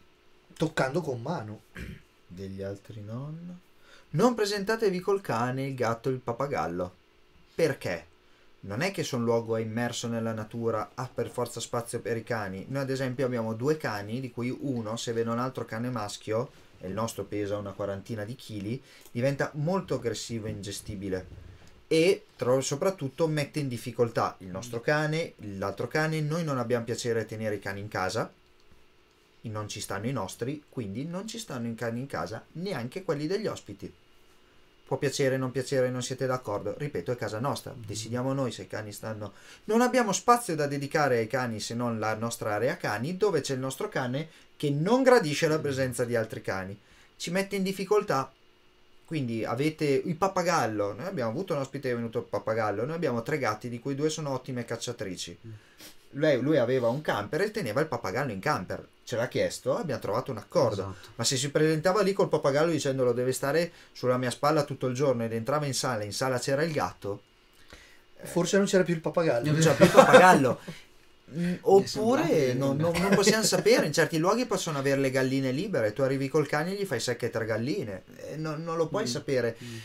toccando con mano. Degli altri non? Non presentatevi col cane, il gatto, il papagallo. Perché? non è che se un luogo immerso nella natura ha per forza spazio per i cani. Noi ad esempio abbiamo due cani, di cui uno, se vede un altro cane maschio, e il nostro pesa una quarantina di chili, diventa molto aggressivo e ingestibile. E soprattutto mette in difficoltà il nostro cane, l'altro cane. Noi non abbiamo piacere a tenere i cani in casa, non ci stanno i nostri, quindi non ci stanno i cani in casa neanche quelli degli ospiti può piacere, non piacere, non siete d'accordo, ripeto, è casa nostra, decidiamo noi se i cani stanno... Non abbiamo spazio da dedicare ai cani se non la nostra area cani, dove c'è il nostro cane che non gradisce la presenza di altri cani, ci mette in difficoltà. Quindi avete il pappagallo, noi abbiamo avuto un ospite che è venuto il pappagallo, noi abbiamo tre gatti di cui due sono ottime cacciatrici. Mm. Lui, lui aveva un camper e teneva il pappagallo in camper ce l'ha chiesto, abbiamo trovato un accordo. Esatto. Ma se si presentava lì col pappagallo dicendolo deve stare sulla mia spalla tutto il giorno ed entrava in sala, in sala c'era il gatto. Eh, Forse eh, non c'era più il pappagallo. Non c'era più il pappagallo. Mm, oppure non, non, non, possiamo sapere, in certi luoghi possono avere le galline libere, tu arrivi col cane e gli fai secche tre galline, eh, non, non lo puoi mm. sapere. Mm.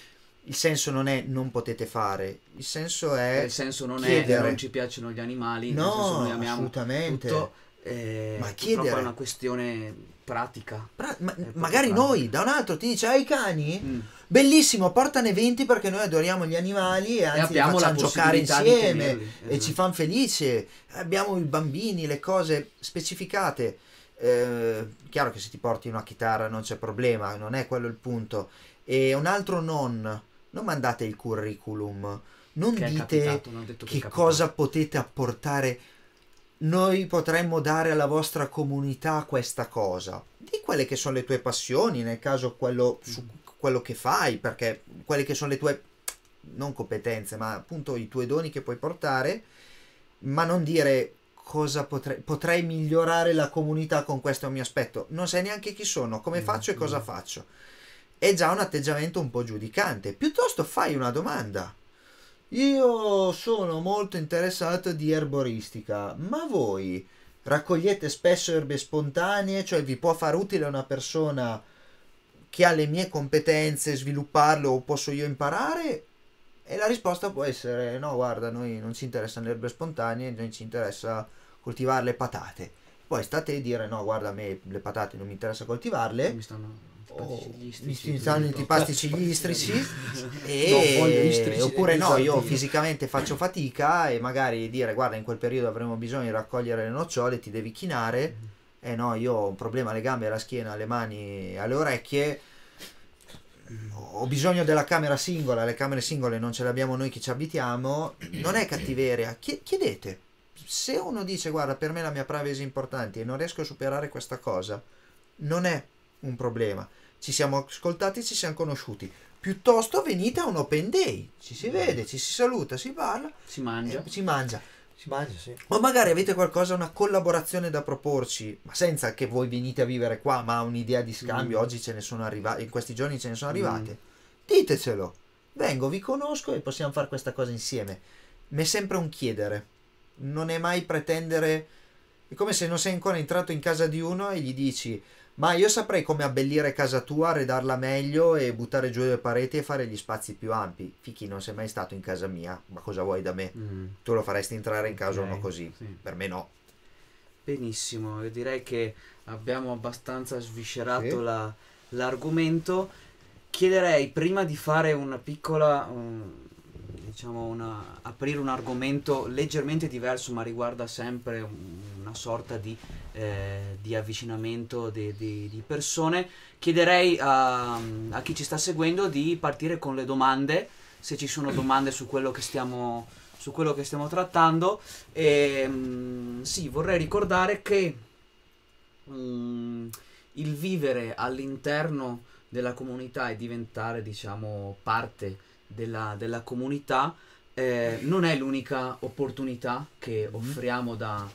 Il senso non è non potete fare, il senso è... Eh, il senso non chiedere. è non ci piacciono gli animali, no, noi amiamo assolutamente. tutto eh, ma chiedere è una questione pratica. Pra ma eh, magari pratica. noi, da un altro ti dice, hai cani? Mm. Bellissimo, portane 20 perché noi adoriamo gli animali e anzi e facciamo giocare insieme tenerli, e ci esatto. fanno felice. Abbiamo i bambini, le cose specificate. Eh, chiaro che se ti porti una chitarra non c'è problema, non è quello il punto. E un altro non, non mandate il curriculum, non che dite capitato, non che, che cosa potete apportare noi potremmo dare alla vostra comunità questa cosa? Di quelle che sono le tue passioni, nel caso quello, su mm. quello che fai, perché quelle che sono le tue, non competenze, ma appunto i tuoi doni che puoi portare, ma non dire cosa potrei, potrei migliorare la comunità con questo mio aspetto. Non sai neanche chi sono, come mm, faccio e mm. cosa faccio. È già un atteggiamento un po' giudicante. Piuttosto fai una domanda io sono molto interessato di erboristica, ma voi raccogliete spesso erbe spontanee, cioè vi può far utile una persona che ha le mie competenze svilupparlo o posso io imparare? E la risposta può essere no, guarda, noi non ci interessano le erbe spontanee, noi ci interessa coltivare le patate. Poi state a dire no, guarda, a me le patate non mi interessa coltivarle. stanno oh, i pastici gli istrici e... oppure no esatto. io fisicamente faccio fatica e magari dire guarda in quel periodo avremo bisogno di raccogliere le nocciole ti devi chinare eh no io ho un problema alle gambe alla schiena alle mani alle orecchie ho bisogno della camera singola le camere singole non ce le abbiamo noi che ci abitiamo non è cattiveria chiedete se uno dice guarda per me la mia privacy è importante e non riesco a superare questa cosa non è un problema ci siamo ascoltati, ci siamo conosciuti. Piuttosto venite a un open day, ci si vede, ci si saluta, si parla, si mangia. Eh, si mangia. Si mangia, sì. O magari avete qualcosa, una collaborazione da proporci, ma senza che voi venite a vivere qua, ma un'idea di scambio, mm. oggi ce ne sono arrivate, in questi giorni ce ne sono mm. arrivate. Mm. Ditecelo, vengo, vi conosco e possiamo fare questa cosa insieme. Ma è sempre un chiedere, non è mai pretendere... È come se non sei ancora entrato in casa di uno e gli dici ma io saprei come abbellire casa tua, redarla meglio e buttare giù le pareti e fare gli spazi più ampi. Fichi, non sei mai stato in casa mia, ma cosa vuoi da me? Mm. Tu lo faresti entrare in casa okay, no così, sì. per me no. Benissimo, io direi che abbiamo abbastanza sviscerato sì. la, l'argomento. Chiederei prima di fare una piccola diciamo una, aprire un argomento leggermente diverso ma riguarda sempre una sorta di, eh, di avvicinamento di, di, di, persone, chiederei a, a, chi ci sta seguendo di partire con le domande, se ci sono domande su quello che stiamo, quello che stiamo trattando. E, ehm, sì, vorrei ricordare che mh, mm, il vivere all'interno della comunità e diventare diciamo parte della, della comunità, eh, non è l'unica opportunità che mhm. offriamo da,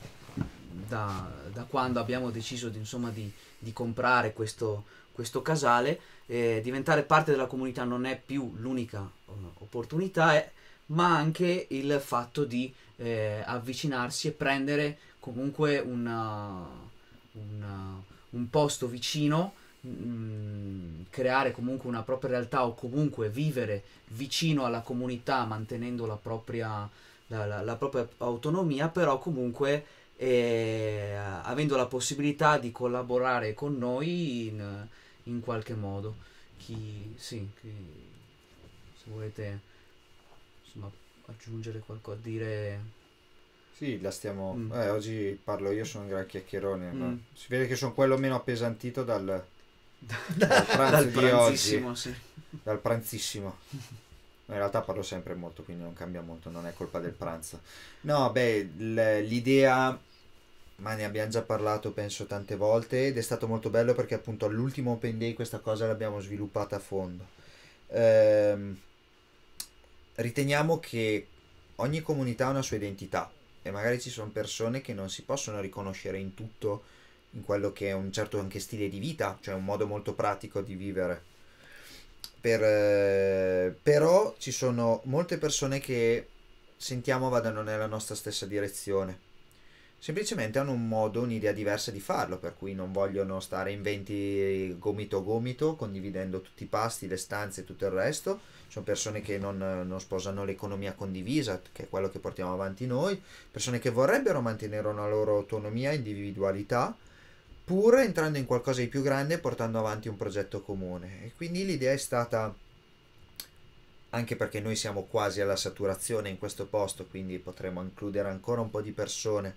da, da quando abbiamo deciso di, insomma, di, di comprare questo, questo casale. Eh, diventare parte della comunità non è più l'unica uh, opportunità, eh, ma anche il fatto di eh, avvicinarsi e prendere comunque una, una, un posto vicino Mm, creare comunque una propria realtà o comunque vivere vicino alla comunità mantenendo la propria, la, la, la propria autonomia, però comunque eh, avendo la possibilità di collaborare con noi in, in qualche modo. Chi, sì, chi, se volete insomma, aggiungere qualcosa, dire... Sì, la stiamo. Mm. Eh, oggi parlo io, sono un gran chiacchierone, mm. ma si vede che sono quello meno appesantito dal, dal pranzo dal di oggi. Sì. Dal pranzissimo. In realtà parlo sempre molto, quindi non cambia molto, non è colpa del pranzo. No, beh, l'idea, ma ne abbiamo già parlato penso tante volte ed è stato molto bello perché appunto all'ultimo Open Day questa cosa l'abbiamo sviluppata a fondo. Ehm, riteniamo che ogni comunità ha una sua identità e magari ci sono persone che non si possono riconoscere in tutto in quello che è un certo anche stile di vita, cioè un modo molto pratico di vivere. Per, eh, però ci sono molte persone che sentiamo vadano nella nostra stessa direzione. Semplicemente hanno un modo, un'idea diversa di farlo, per cui non vogliono stare in 20 gomito gomito, condividendo tutti i pasti, le stanze e tutto il resto. Sono persone che non, non sposano l'economia condivisa, che è quello che portiamo avanti noi, persone che vorrebbero mantenere una loro autonomia, individualità, pur entrando in qualcosa di più grande e portando avanti un progetto comune. E quindi l'idea è stata, anche perché noi siamo quasi alla saturazione in questo posto, quindi potremo includere ancora un po' di persone,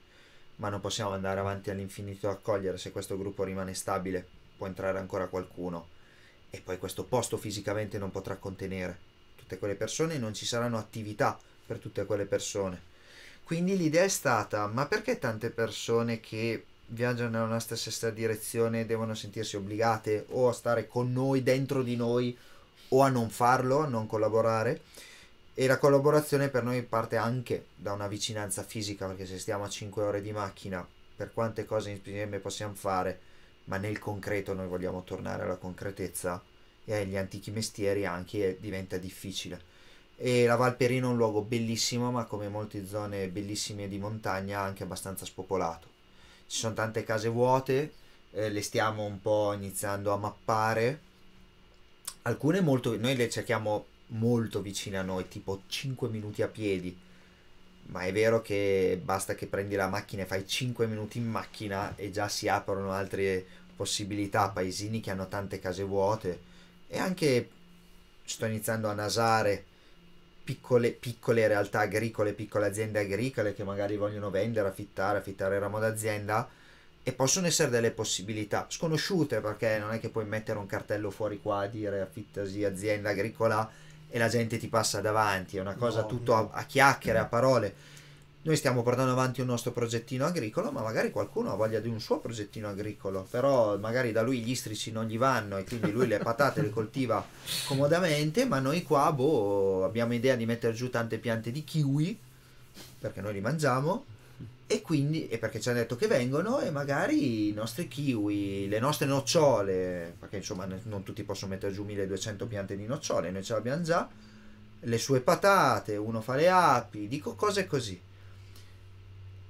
ma non possiamo andare avanti all'infinito a accogliere se questo gruppo rimane stabile, può entrare ancora qualcuno. E poi questo posto fisicamente non potrà contenere tutte quelle persone e non ci saranno attività per tutte quelle persone. Quindi l'idea è stata, ma perché tante persone che viaggiano nella nostra stessa direzione devono sentirsi obbligate o a stare con noi, dentro di noi, o a non farlo, a non collaborare. E la collaborazione per noi parte anche da una vicinanza fisica, perché se stiamo a 5 ore di macchina, per quante cose insieme possiamo fare, ma nel concreto noi vogliamo tornare alla concretezza e agli antichi mestieri anche diventa difficile. E la Valperino è un luogo bellissimo, ma come molte zone bellissime di montagna anche abbastanza spopolato ci sono tante case vuote, eh, le stiamo un po' iniziando a mappare. Alcune molto, noi le cerchiamo molto vicine a noi, tipo 5 minuti a piedi. Ma è vero che basta che prendi la macchina e fai 5 minuti in macchina e già si aprono altre possibilità, paesini che hanno tante case vuote. E anche sto iniziando a nasare piccole, piccole realtà agricole, piccole aziende agricole che magari vogliono vendere, affittare, affittare il ramo d'azienda e possono essere delle possibilità sconosciute perché non è che puoi mettere un cartello fuori qua a dire affittasi azienda agricola e la gente ti passa davanti, è una cosa no, tutto no. A, a chiacchiere, a parole noi stiamo portando avanti un nostro progettino agricolo, ma magari qualcuno ha voglia di un suo progettino agricolo, però magari da lui gli istrici non gli vanno e quindi lui le patate le coltiva comodamente, ma noi qua boh, abbiamo idea di mettere giù tante piante di kiwi, perché noi li mangiamo, e quindi e perché ci hanno detto che vengono e magari i nostri kiwi, le nostre nocciole, perché insomma non tutti possono mettere giù 1200 piante di nocciole, noi ce l'abbiamo già, le sue patate, uno fa le api, dico cose così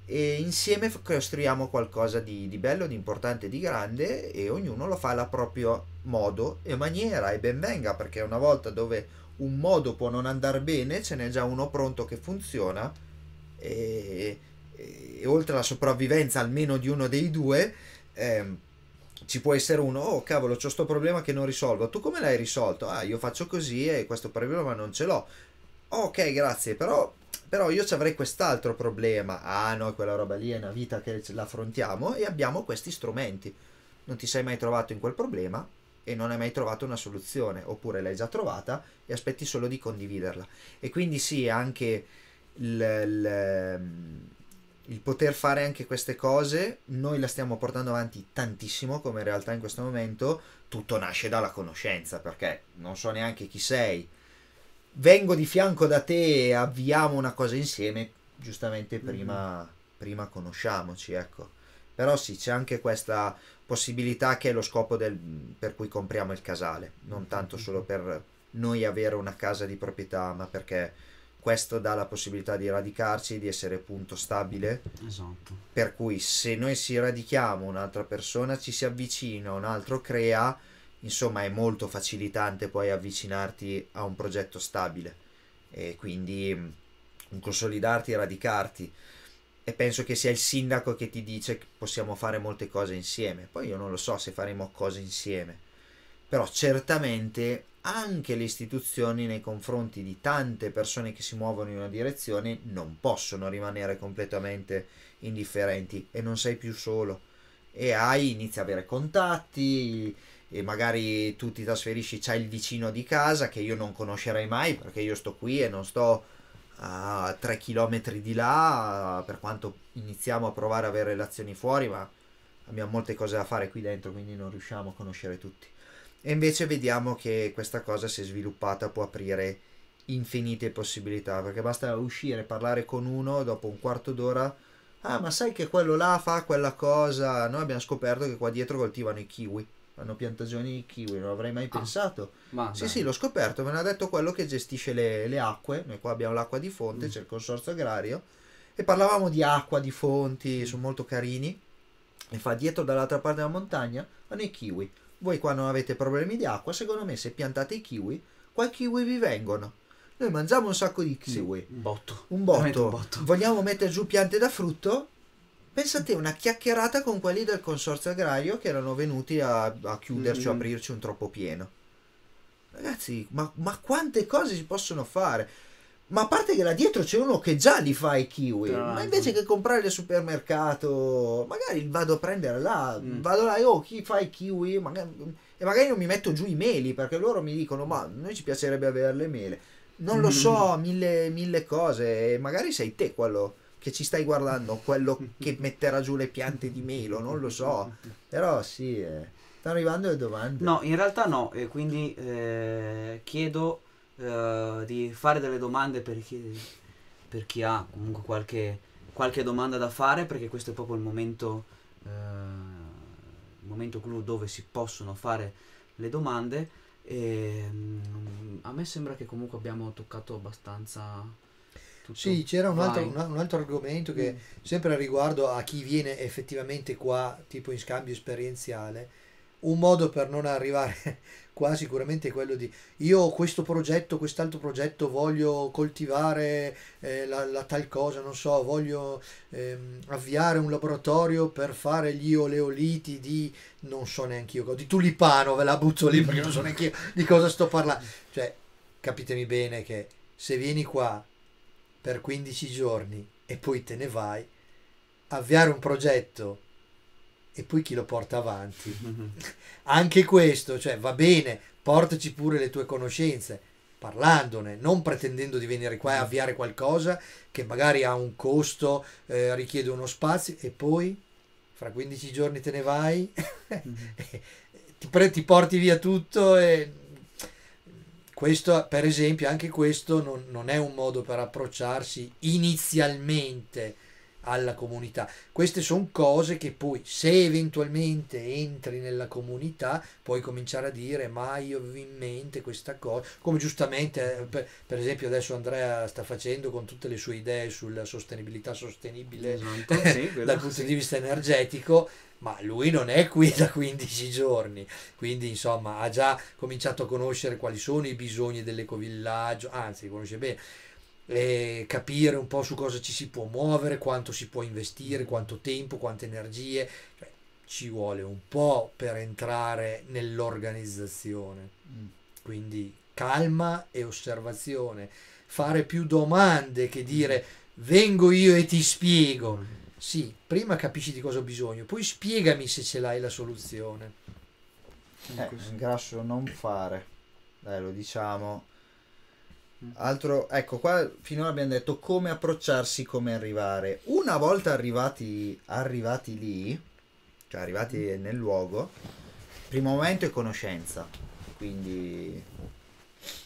e insieme costruiamo qualcosa di, di, bello, di importante, di grande e ognuno lo fa alla proprio modo e maniera e ben venga perché una volta dove un modo può non andare bene ce n'è già uno pronto che funziona e, e, e oltre alla sopravvivenza almeno di uno dei due ehm, ci può essere uno, oh cavolo, c'ho questo problema che non risolvo. Tu come l'hai risolto? Ah, io faccio così e questo problema non ce l'ho. Ok, grazie, però però io ci avrei quest'altro problema. Ah no, quella roba lì è una vita che la affrontiamo e abbiamo questi strumenti. Non ti sei mai trovato in quel problema e non hai mai trovato una soluzione, oppure l'hai già trovata e aspetti solo di condividerla. E quindi sì, anche il, il, ehm, il poter fare anche queste cose, noi la stiamo portando avanti tantissimo come realtà in questo momento, tutto nasce dalla conoscenza, perché non so neanche chi sei, vengo di fianco da te e avviamo una cosa insieme, giustamente mm-hmm. prima, mm-hmm. prima conosciamoci, ecco. Però sì, c'è anche questa possibilità che è lo scopo del, per cui compriamo il casale, non tanto mm-hmm. solo per noi avere una casa di proprietà, ma perché questo dà la possibilità di radicarci, di essere punto stabile. Esatto. Per cui se noi si radichiamo un'altra persona, ci si avvicina, un altro crea, insomma è molto facilitante poi avvicinarti a un progetto stabile e quindi consolidarti e radicarti e penso che sia il sindaco che ti dice che possiamo fare molte cose insieme poi io non lo so se faremo cose insieme però certamente anche le istituzioni nei confronti di tante persone che si muovono in una direzione non possono rimanere completamente indifferenti e non sei più solo e hai, inizi a avere contatti, e magari tu ti trasferisci, c'è il vicino di casa che io non conoscerei mai perché io sto qui e non sto a 3 km di là, per quanto iniziamo a provare a avere relazioni fuori, ma abbiamo molte cose da fare qui dentro, quindi non riusciamo a conoscere tutti. E invece vediamo che questa cosa, si è sviluppata, può aprire infinite possibilità, perché basta uscire, parlare con uno, dopo un quarto d'ora, ah ma sai che quello là fa quella cosa, noi abbiamo scoperto che qua dietro coltivano i kiwi hanno piantagioni di kiwi, non avrei mai ah, pensato. Ma sì, dai. sì, l'ho scoperto, me l'ha detto quello che gestisce le, le acque. Noi qua abbiamo l'acqua di fonte, mm. c'è il consorzio agrario. E parlavamo di acqua, di fonti, mm. sono molto carini. E fa dietro dall'altra parte della montagna hanno i kiwi. Voi qua non avete problemi di acqua, secondo me se piantate i kiwi, qua i kiwi vi vengono. Noi mangiamo un sacco di kiwi. Sì, un botto. Un botto. un botto. Vogliamo mettere giù piante da frutto? Pensate una chiacchierata con quelli del consorzio agrario che erano venuti a, a chiuderci mm. o aprirci un troppo pieno. Ragazzi, ma, ma, quante cose si possono fare? Ma a parte che là dietro c'è uno che già li fa i kiwi, Tra ma invece che comprare al supermercato, magari vado a prendere là, mm. vado là e oh, chi fa i kiwi? Magari, e magari non mi metto giù i meli perché loro mi dicono, ma noi ci piacerebbe avere le mele. Non mm. lo so, mille, mille cose, magari sei te quello che ci stai guardando, quello che metterà giù le piante di melo, non lo so, però sì, eh, stanno arrivando le domande. No, in realtà no, e quindi eh, chiedo eh, di fare delle domande per chi, per chi ha comunque qualche, qualche, domanda da fare, perché questo è proprio il momento, eh, il momento clou dove si possono fare le domande. E, mm, a me sembra che comunque abbiamo toccato abbastanza tutto. Sì, c'era un altro, un altro, argomento che mm. sempre riguardo a chi viene effettivamente qua, tipo in scambio esperienziale, un modo per non arrivare qua sicuramente è quello di io ho questo progetto, quest'altro progetto voglio coltivare eh, la, la, tal cosa, non so, voglio ehm, avviare un laboratorio per fare gli oleoliti di non so neanche io, di tulipano, ve la butto lì perché non so neanche io di cosa sto parlando. Mm. Cioè, capitemi bene che se vieni qua per 15 giorni e poi te ne vai, avviare un progetto e poi chi lo porta avanti. Anche questo, cioè va bene, portaci pure le tue conoscenze, parlandone, non pretendendo di venire qua e avviare qualcosa che magari ha un costo, eh, richiede uno spazio e poi fra 15 giorni te ne vai, mm-hmm. ti, ti porti via tutto e questo, per esempio, anche questo non, non è un modo per approcciarsi inizialmente alla comunità. Queste sono cose che poi, se eventualmente entri nella comunità, puoi cominciare a dire: Ma io avevo in mente questa cosa. Come giustamente, eh, per, per esempio, adesso Andrea sta facendo con tutte le sue idee sulla sostenibilità sostenibile esatto, sì, dal punto sì. di vista energetico ma lui non è qui da 15 giorni, quindi insomma ha già cominciato a conoscere quali sono i bisogni dell'ecovillaggio, anzi conosce bene, e capire un po' su cosa ci si può muovere, quanto si può investire, quanto tempo, quante energie, cioè, ci vuole un po' per entrare nell'organizzazione, mm. quindi calma e osservazione, fare più domande che dire mm. vengo io e ti spiego mm. Sì, prima capisci di cosa ho bisogno, poi spiegami se ce l'hai la soluzione. Eh, grasso non fare. Dai, lo diciamo. Mm. Altro, ecco, qua finora abbiamo detto come approcciarsi, come arrivare. Una volta arrivati, arrivati lì, cioè arrivati mm. nel luogo, primo momento è conoscenza. Quindi,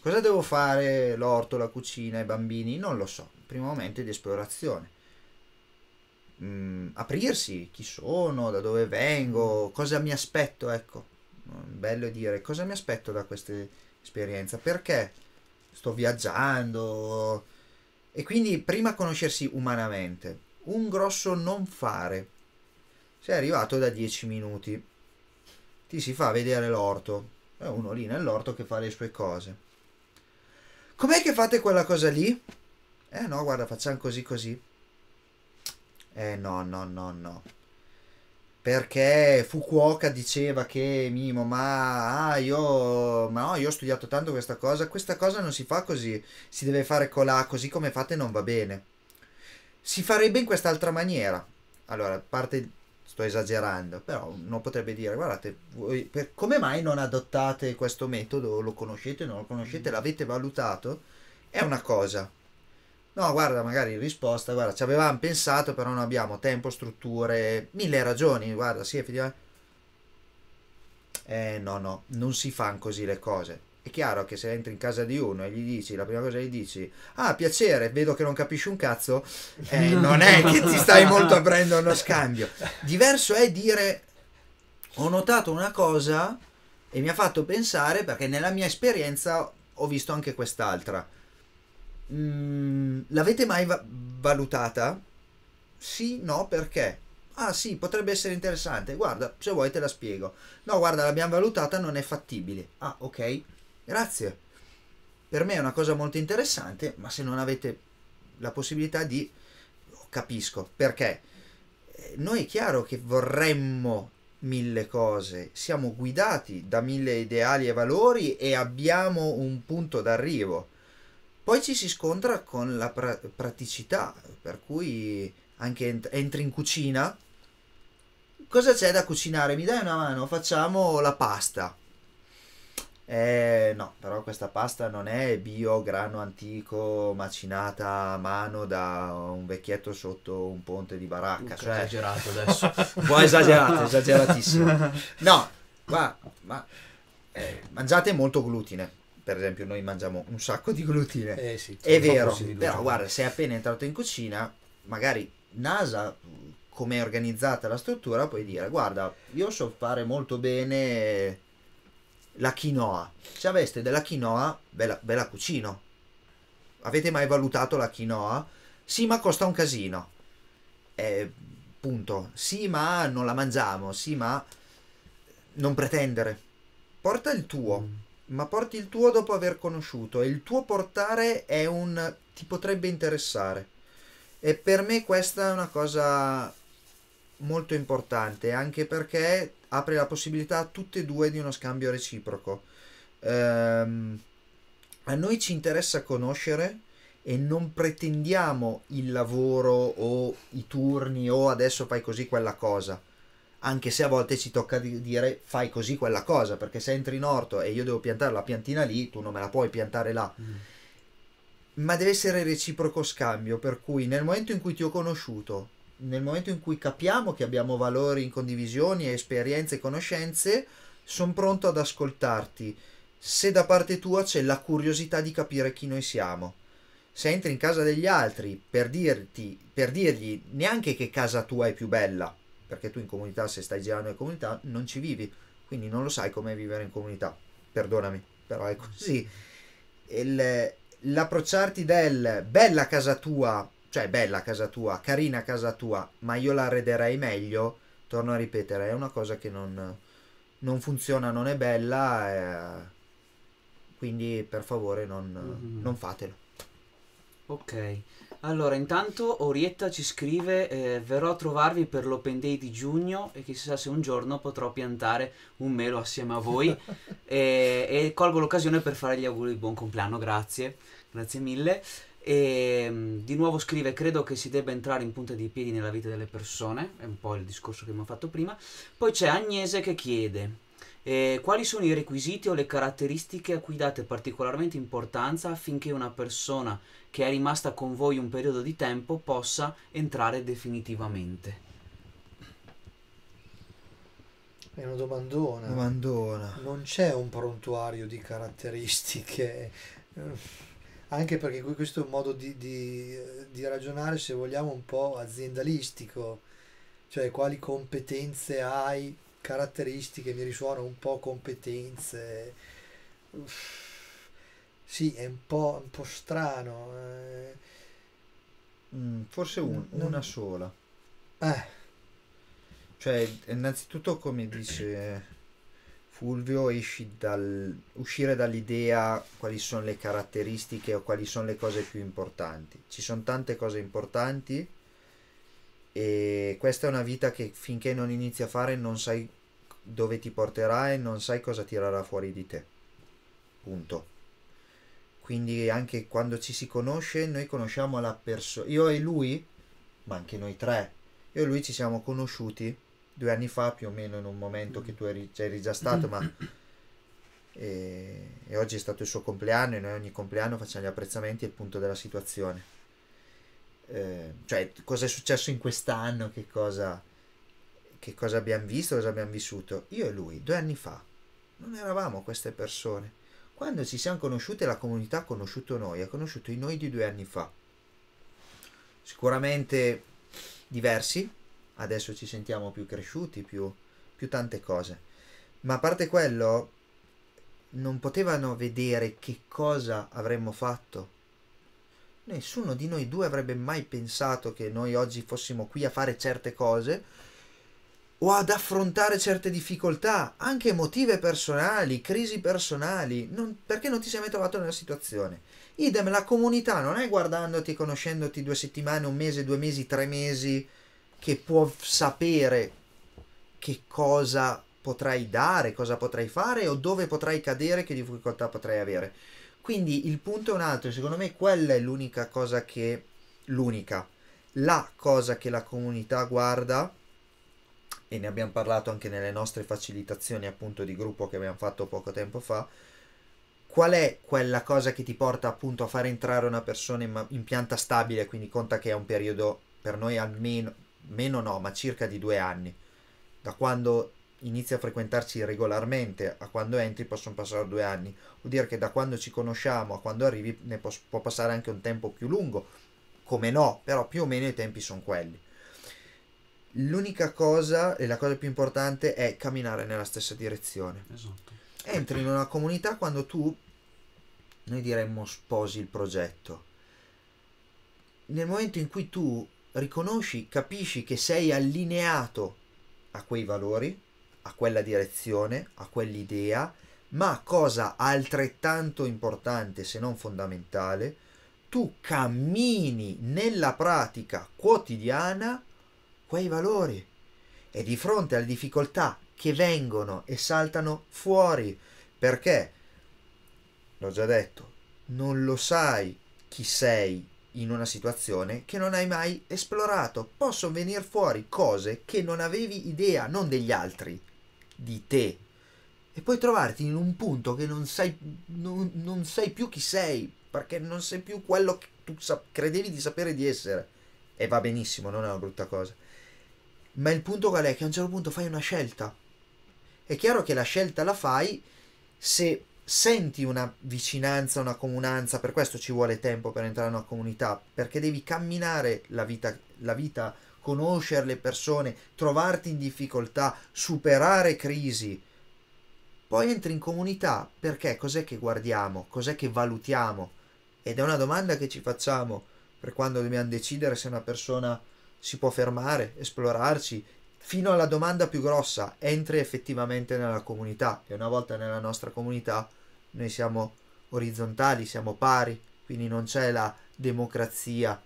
cosa devo fare? L'orto, la cucina, i bambini? Non lo so. Primo momento è di esplorazione mh, mm, aprirsi, chi sono, da dove vengo, cosa mi aspetto, ecco, mm, bello dire cosa mi aspetto da questa esperienza, perché sto viaggiando e quindi prima conoscersi umanamente. Un grosso non fare. Sei arrivato da dieci minuti, ti si fa vedere l'orto, è uno lì nell'orto che fa le sue cose. Com'è che fate quella cosa lì? Eh no, guarda, facciamo così così. Eh no, no, no, no. Perché Fukuoka diceva che Mimo, ma ah, io, ma no, io ho studiato tanto questa cosa, questa cosa non si fa così, si deve fare colà, così come fate non va bene. Si farebbe in quest'altra maniera. Allora, parte, sto esagerando, però uno potrebbe dire, guardate, voi, per, come mai non adottate questo metodo? Lo conoscete, non lo conoscete, l'avete valutato? È una cosa, No, guarda, magari risposta, guarda, ci avevamo pensato, però non abbiamo tempo, strutture, mille ragioni, guarda, sì, effettivamente. Eh, no, no, non si fanno così le cose. È chiaro che se entri in casa di uno e gli dici, la prima cosa gli dici, ah, piacere, vedo che non capisci un cazzo, eh, non è che ti stai molto aprendo uno scambio. Diverso è dire, ho notato una cosa e mi ha fatto pensare perché nella mia esperienza ho visto anche quest'altra Mm, l'avete mai va- valutata? Sì, no, perché? Ah sì, potrebbe essere interessante. Guarda, se vuoi te la spiego. No, guarda, l'abbiamo valutata, non è fattibile. Ah, ok. Grazie. Per me è una cosa molto interessante, ma se non avete la possibilità di capisco perché eh, noi è chiaro che vorremmo mille cose, siamo guidati da mille ideali e valori e abbiamo un punto d'arrivo poi ci si scontra con la pra- praticità, per cui anche ent- entri in cucina. Cosa c'è da cucinare? Mi dai una mano? Facciamo la pasta. Eh, no, però questa pasta non è bio, grano antico, macinata a mano da un vecchietto sotto un ponte di baracca. Uh, cioè, esagerato adesso. Un po' esagerato, esageratissimo. No, ma, ma eh, mangiate molto glutine per esempio noi mangiamo un sacco di glutine. Eh sì, è vero, però guarda, sei appena entrato in cucina, magari NASA come è organizzata la struttura, puoi dire guarda, io so fare molto bene la quinoa. Se aveste della quinoa, ve la, cucino. Avete mai valutato la quinoa? Sì, ma costa un casino. Eh, punto. Sì, ma non la mangiamo. Sì, ma non pretendere. Porta il tuo. Mm ma porti il tuo dopo aver conosciuto e il tuo portare è un ti potrebbe interessare. E per me questa è una cosa molto importante, anche perché apre la possibilità a tutte e due di uno scambio reciproco. Ehm, a noi ci interessa conoscere e non pretendiamo il lavoro o i turni o adesso fai così quella cosa anche se a volte ci tocca dire fai così quella cosa, perché se entri in orto e io devo piantare la piantina lì, tu non me la puoi piantare là. Mm. Ma deve essere reciproco scambio, per cui nel momento in cui ti ho conosciuto, nel momento in cui capiamo che abbiamo valori in condivisione, esperienze e conoscenze, sono pronto ad ascoltarti. Se da parte tua c'è la curiosità di capire chi noi siamo se entri in casa degli altri per, dirti, per dirgli neanche che casa tua è più bella, perché tu in comunità se stai girando in comunità non ci vivi, quindi non lo sai come vivere in comunità, perdonami, però è così. Il, l'approcciarti del bella casa tua, cioè bella casa tua, carina casa tua, ma io la arrederei meglio, torno a ripetere, è una cosa che non, non funziona, non è bella, eh, quindi per favore non, mm-hmm. non fatelo. Ok. Allora, intanto Orietta ci scrive eh, verrò a trovarvi per l'open day di giugno e chissà se un giorno potrò piantare un melo assieme a voi e, e, colgo l'occasione per fare gli auguri di buon compleanno, grazie, grazie mille. E mm, di nuovo scrive credo che si debba entrare in punta di piedi nella vita delle persone, è un po' il discorso che abbiamo fatto prima. Poi c'è Agnese che chiede eh, quali sono i requisiti o le caratteristiche a cui date particolarmente importanza affinché una persona che è rimasta con voi un periodo di tempo possa entrare definitivamente. È una domandona. domandona. Non c'è un prontuario di caratteristiche, eh, anche perché questo è un modo di, di, di ragionare, se vogliamo, un po' aziendalistico, cioè quali competenze hai, caratteristiche, mi risuonano un po' competenze. Uff sì, è un po', un po strano. Eh... Mm, forse un, non... una sola. Eh. Cioè, innanzitutto, come dice Fulvio, dal, uscire dall'idea quali sono le caratteristiche o quali sono le cose più importanti. Ci sono tante cose importanti e questa è una vita che finché non inizi a fare non sai dove ti porterà e non sai cosa tirerà fuori di te. Punto. Quindi anche quando ci si conosce, noi conosciamo la persona. Io e lui, ma anche noi tre, io e lui ci siamo conosciuti due anni fa più o meno in un momento che tu eri, eri già stato, ma... E, e oggi è stato il suo compleanno e noi ogni compleanno facciamo gli apprezzamenti e il punto della situazione. Eh, cioè cosa è successo in quest'anno, che cosa, che cosa abbiamo visto, cosa abbiamo vissuto. Io e lui, due anni fa, non eravamo queste persone. Quando ci siamo conosciute la comunità ha conosciuto noi, ha conosciuto i noi di due anni fa. Sicuramente diversi, adesso ci sentiamo più cresciuti, più, più tante cose. Ma a parte quello, non potevano vedere che cosa avremmo fatto. Nessuno di noi due avrebbe mai pensato che noi oggi fossimo qui a fare certe cose o ad affrontare certe difficoltà, anche emotive personali, crisi personali, non, perché non ti sei mai trovato nella situazione. Idem, la comunità non è guardandoti, conoscendoti due settimane, un mese, due mesi, tre mesi, che può sapere che cosa potrai dare, cosa potrai fare o dove potrai cadere, che difficoltà potrai avere. Quindi il punto è un altro, secondo me quella è l'unica cosa che l'unica la cosa che la comunità guarda e ne abbiamo parlato anche nelle nostre facilitazioni appunto di gruppo che abbiamo fatto poco tempo fa, qual è quella cosa che ti porta appunto a far entrare una persona in, in pianta stabile, quindi conta che è un periodo per noi almeno, meno no, ma circa di due anni, da quando inizi a frequentarci regolarmente a quando entri possono passare due anni, vuol dire che da quando ci conosciamo a quando arrivi ne può, può passare anche un tempo più lungo, come no, però più o meno i tempi sono quelli l'unica cosa e la cosa più importante è camminare nella stessa direzione. Esatto. Entri in una comunità quando tu, noi diremmo, sposi il progetto. Nel momento in cui tu riconosci, capisci che sei allineato a quei valori, a quella direzione, a quell'idea, ma cosa altrettanto importante se non fondamentale, tu cammini nella pratica quotidiana quei valori e di fronte alle difficoltà che vengono e saltano fuori perché, l'ho già detto, non lo sai chi sei in una situazione che non hai mai esplorato. Possono venire fuori cose che non avevi idea, non degli altri, di te. E puoi trovarti in un punto che non sai, non, non sai più chi sei, perché non sei più quello che tu credevi di sapere di essere. E va benissimo, non è una brutta cosa. Ma il punto qual è? Che a un certo punto fai una scelta. È chiaro che la scelta la fai se senti una vicinanza, una comunanza, per questo ci vuole tempo per entrare in una comunità, perché devi camminare la vita, la vita conoscere le persone, trovarti in difficoltà, superare crisi. Poi entri in comunità perché cos'è che guardiamo, cos'è che valutiamo? Ed è una domanda che ci facciamo per quando dobbiamo decidere se una persona si può fermare, esplorarci, fino alla domanda più grossa, entri effettivamente nella comunità e una volta nella nostra comunità noi siamo orizzontali, siamo pari, quindi non c'è la democrazia,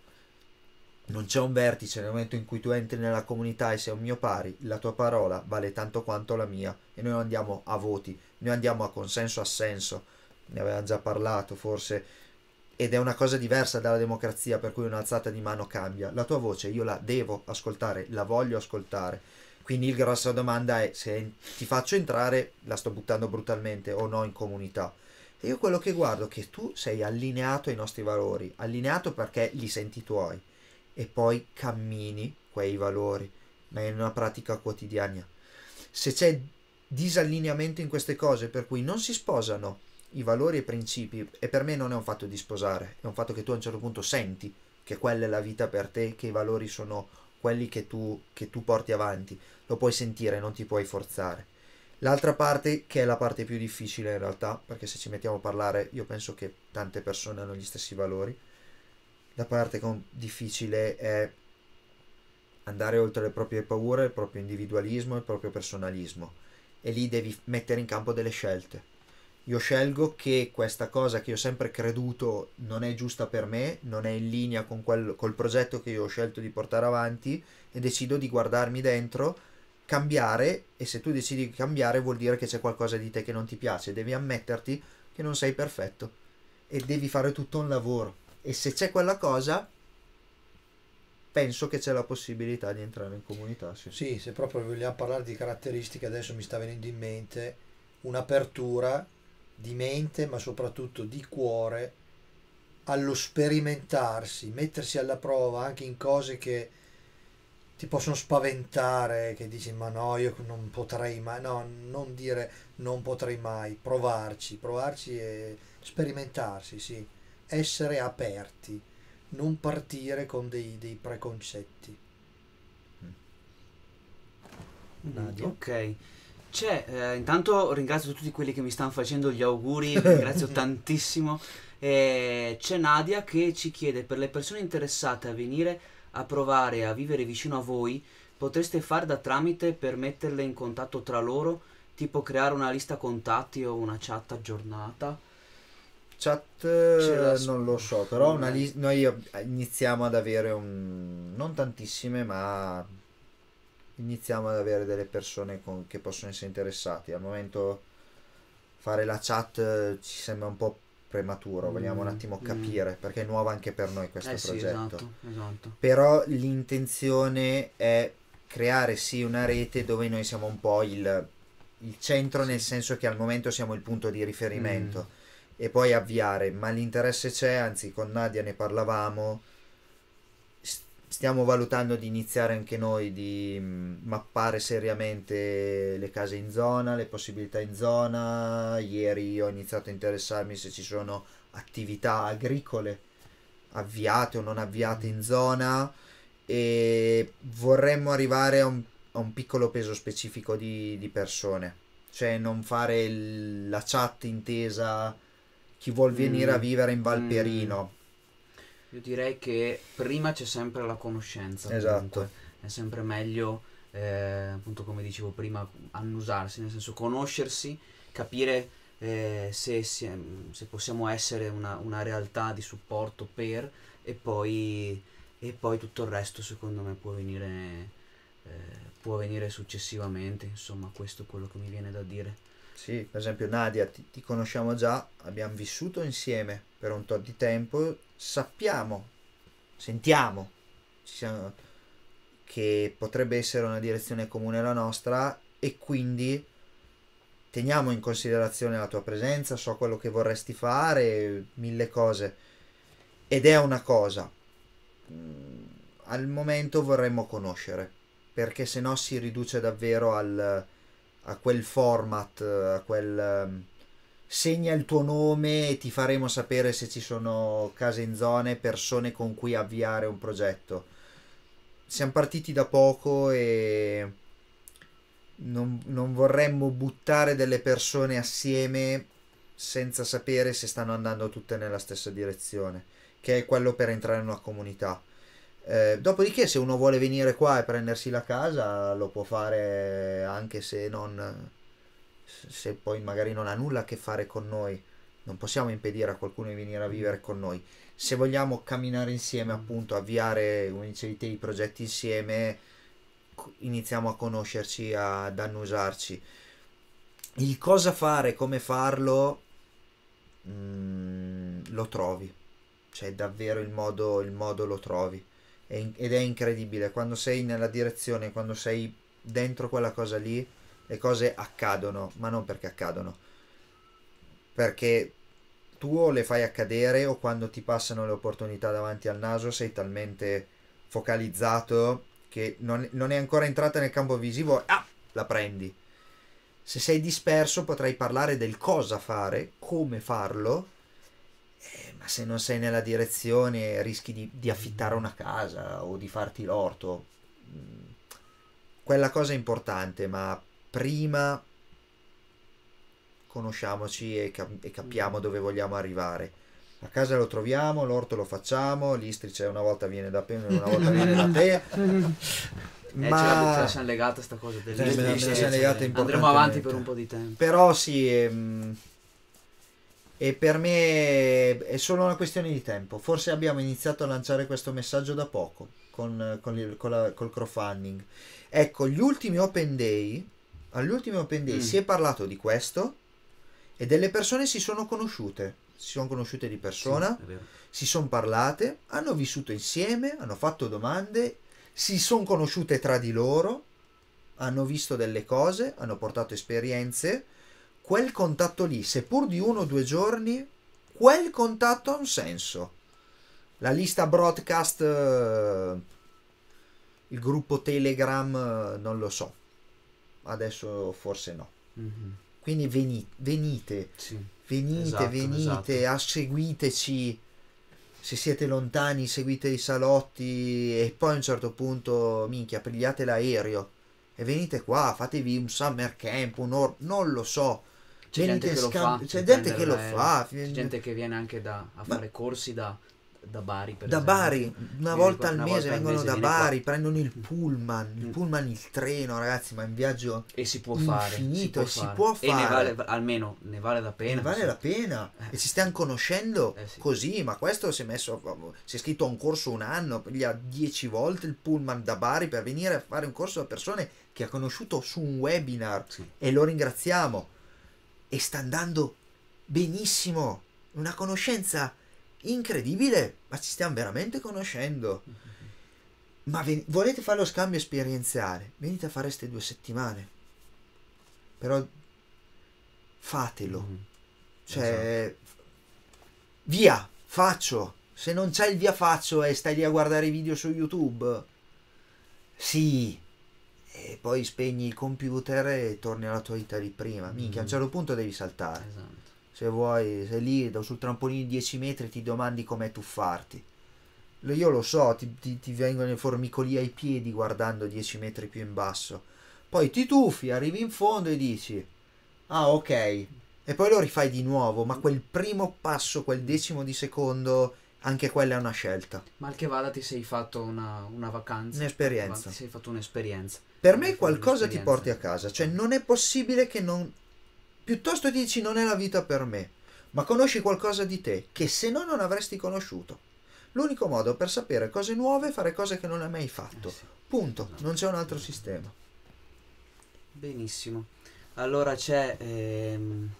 non c'è un vertice nel momento in cui tu entri nella comunità e sei un mio pari, la tua parola vale tanto quanto la mia e noi andiamo a voti, noi andiamo a consenso assenso, ne avevamo già parlato forse ed è una cosa diversa dalla democrazia per cui un'alzata di mano cambia. La tua voce io la devo ascoltare, la voglio ascoltare. Quindi il grosso domanda è se ti faccio entrare, la sto buttando brutalmente o no in comunità. E io quello che guardo è che tu sei allineato ai nostri valori, allineato perché li senti tuoi e poi cammini quei valori, ma in una pratica quotidiana. Se c'è disallineamento in queste cose per cui non si sposano i valori e i principi e per me non è un fatto di sposare, è un fatto che tu a un certo punto senti che quella è la vita per te, che i valori sono quelli che tu, che tu porti avanti, lo puoi sentire, non ti puoi forzare. L'altra parte, che è la parte più difficile in realtà, perché se ci mettiamo a parlare io penso che tante persone hanno gli stessi valori, la parte difficile è andare oltre le proprie paure, il proprio individualismo, il proprio personalismo e lì devi mettere in campo delle scelte io scelgo che questa cosa che ho sempre creduto non è giusta per me, non è in linea con quel, col progetto che io ho scelto di portare avanti e decido di guardarmi dentro, cambiare e se tu decidi di cambiare vuol dire che c'è qualcosa di te che non ti piace, devi ammetterti che non sei perfetto e devi fare tutto un lavoro e se c'è quella cosa penso che c'è la possibilità di entrare in comunità. Sì, sì se proprio vogliamo parlare di caratteristiche adesso mi sta venendo in mente un'apertura di mente ma soprattutto di cuore allo sperimentarsi, mettersi alla prova anche in cose che ti possono spaventare, che dici ma no, io non potrei mai, no, non dire non potrei mai, provarci, provarci e sperimentarsi, sì, essere aperti, non partire con dei, dei preconcetti. Mm, ok. C'è, cioè, eh, intanto ringrazio tutti quelli che mi stanno facendo gli auguri, ringrazio tantissimo. Eh, c'è Nadia che ci chiede per le persone interessate a venire a provare a vivere vicino a voi, potreste fare da tramite per metterle in contatto tra loro, tipo creare una lista contatti o una chat aggiornata. Chat eh, non lo so, però mm. li- noi iniziamo ad avere un... non tantissime, ma iniziamo ad avere delle persone con, che possono essere interessate. Al momento fare la chat eh, ci sembra un po' prematuro, mm, vogliamo un mm, attimo mm. capire mm. perché è nuova anche per noi questo eh progetto. Sì, esatto, esatto. Però l'intenzione è creare sì una rete dove noi siamo un po' il, il centro, nel senso che al momento siamo il punto di riferimento. Mm. E poi avviare, ma l'interesse c'è, anzi con Nadia ne parlavamo, stiamo valutando di iniziare anche noi di mm, mappare seriamente le case in zona, le possibilità in zona. Ieri ho iniziato a interessarmi se ci sono attività agricole avviate o non avviate in mm. zona e vorremmo arrivare a un, a un piccolo peso specifico di, di persone, cioè non fare il, la chat intesa chi vuol venire mm. a vivere in mm. Valperino. Mm io direi che prima c'è sempre la conoscenza. Esatto. Comunque. È sempre meglio, eh, appunto come dicevo prima, annusarsi, nel senso conoscersi, capire eh, se, se, se, possiamo essere una, una, realtà di supporto per e poi, e poi tutto il resto secondo me può venire, eh, può venire successivamente. Insomma questo è quello che mi viene da dire. Sì, per esempio Nadia, ti, ti conosciamo già, abbiamo vissuto insieme per un tot di tempo, sappiamo, sentiamo siamo, che potrebbe essere una direzione comune la nostra e quindi teniamo in considerazione la tua presenza, so quello che vorresti fare, mille cose. Ed è una cosa, mm, al momento vorremmo conoscere, perché se no si riduce davvero al a quel format, a quel ehm, segna il tuo nome e ti faremo sapere se ci sono case in zone, persone con cui avviare un progetto. Siamo partiti da poco e non, non vorremmo buttare delle persone assieme senza sapere se stanno andando tutte nella stessa direzione, che è quello per entrare in una comunità eh, dopodiché, se uno vuole venire qua e prendersi la casa, lo può fare anche se, non, se poi magari non ha nulla a che fare con noi. Non possiamo impedire a qualcuno di venire a vivere con noi. Se vogliamo camminare insieme, appunto, avviare, come dicevi te, i progetti insieme, iniziamo a conoscerci, ad annusarci. Il cosa fare, come farlo, mh, mm, lo trovi. Cioè, davvero il modo, il modo lo trovi ed è incredibile quando sei nella direzione quando sei dentro quella cosa lì le cose accadono ma non perché accadono perché tu o le fai accadere o quando ti passano le opportunità davanti al naso sei talmente focalizzato che non, non è ancora entrata nel campo visivo ah la prendi se sei disperso potrai parlare del cosa fare come farlo ma se non sei nella direzione rischi di, di affittare una casa o di farti l'orto. Mm. Quella cosa è importante, ma prima conosciamoci e, cap- e capiamo dove vogliamo arrivare. La casa lo troviamo, l'orto lo facciamo, l'istrice una volta viene da te, una volta viene da te. ma eh, ce l'abbiamo legata sta cosa dell'istrice. Ce Andremo avanti per un po' di tempo. Però sì, ehm, e per me è solo una questione di tempo. Forse abbiamo iniziato a lanciare questo messaggio da poco con, con, il, con la, col crowdfunding. Ecco, gli ultimi open day, agli ultimi open day mm. si è parlato di questo e delle persone si sono conosciute, si sono conosciute di persona, sì, si sono parlate, hanno vissuto insieme, hanno fatto domande, si sono conosciute tra di loro, hanno visto delle cose, hanno portato esperienze quel contatto lì, seppur di uno o due giorni, quel contatto ha un senso. La lista broadcast, eh, il gruppo Telegram, eh, non lo so. Adesso forse no. Mm-hmm. Quindi venite, venite, sì. venite, esatto, venite, esatto. Ah, seguiteci. Se siete lontani, seguite i salotti e poi a un certo punto, minchia, pigliate l'aereo e venite qua, fatevi un summer camp, un or- non lo so c'è gente, che, scam- lo fa, c'è gente che lo fa. C'è gente che viene anche da, a fare corsi da, da Bari. da esempio. Bari, una volta al una mese volta vengono al mese da Bari, qua. prendono il mm. pullman, il mm. pullman, il treno, ragazzi, ma è un viaggio e si può fare, si può fare. Si può fare. Ne vale, almeno ne vale la pena. Ne vale la pena. Eh. E ci stanno conoscendo eh sì. così, ma questo si è messo, si è scritto a un corso un anno, piglia dieci volte il pullman da Bari per venire a fare un corso da persone che ha conosciuto su un webinar sì. e lo ringraziamo e sta andando benissimo, una conoscenza incredibile, ma ci stiamo veramente conoscendo. Ma ven- volete fare lo scambio esperienziale? Venite a fare queste due settimane. Però fatelo. Mm. Cioè, esatto. via, faccio. Se non c'è il via faccio e stai lì a guardare i video su YouTube, sì, e poi spegni il computer e torni alla tua vita di prima. Minchia, mm. a un mm. certo punto devi saltare. Esatto. Se vuoi, sei lì sul trampolino di 10 metri ti domandi come tuffarti. Io lo so, ti, ti, ti vengono i formicoli ai piedi guardando 10 metri più in basso. Poi ti tuffi, arrivi in fondo e dici: Ah, ok. E poi lo rifai di nuovo, ma quel primo passo, quel decimo di secondo anche quella è una scelta. Ma al che vada ti sei fatto una, una vacanza. Un'esperienza. Ti sei fatto un'esperienza. Per me qualcosa ti porti a casa, cioè non è possibile che non... Piuttosto dici non è la vita per me, ma conosci qualcosa di te che se no non avresti conosciuto. L'unico modo per sapere cose nuove è fare cose che non hai mai fatto. Eh sì. Punto, no. non c'è un altro sistema. Benissimo. Allora c'è... Ehm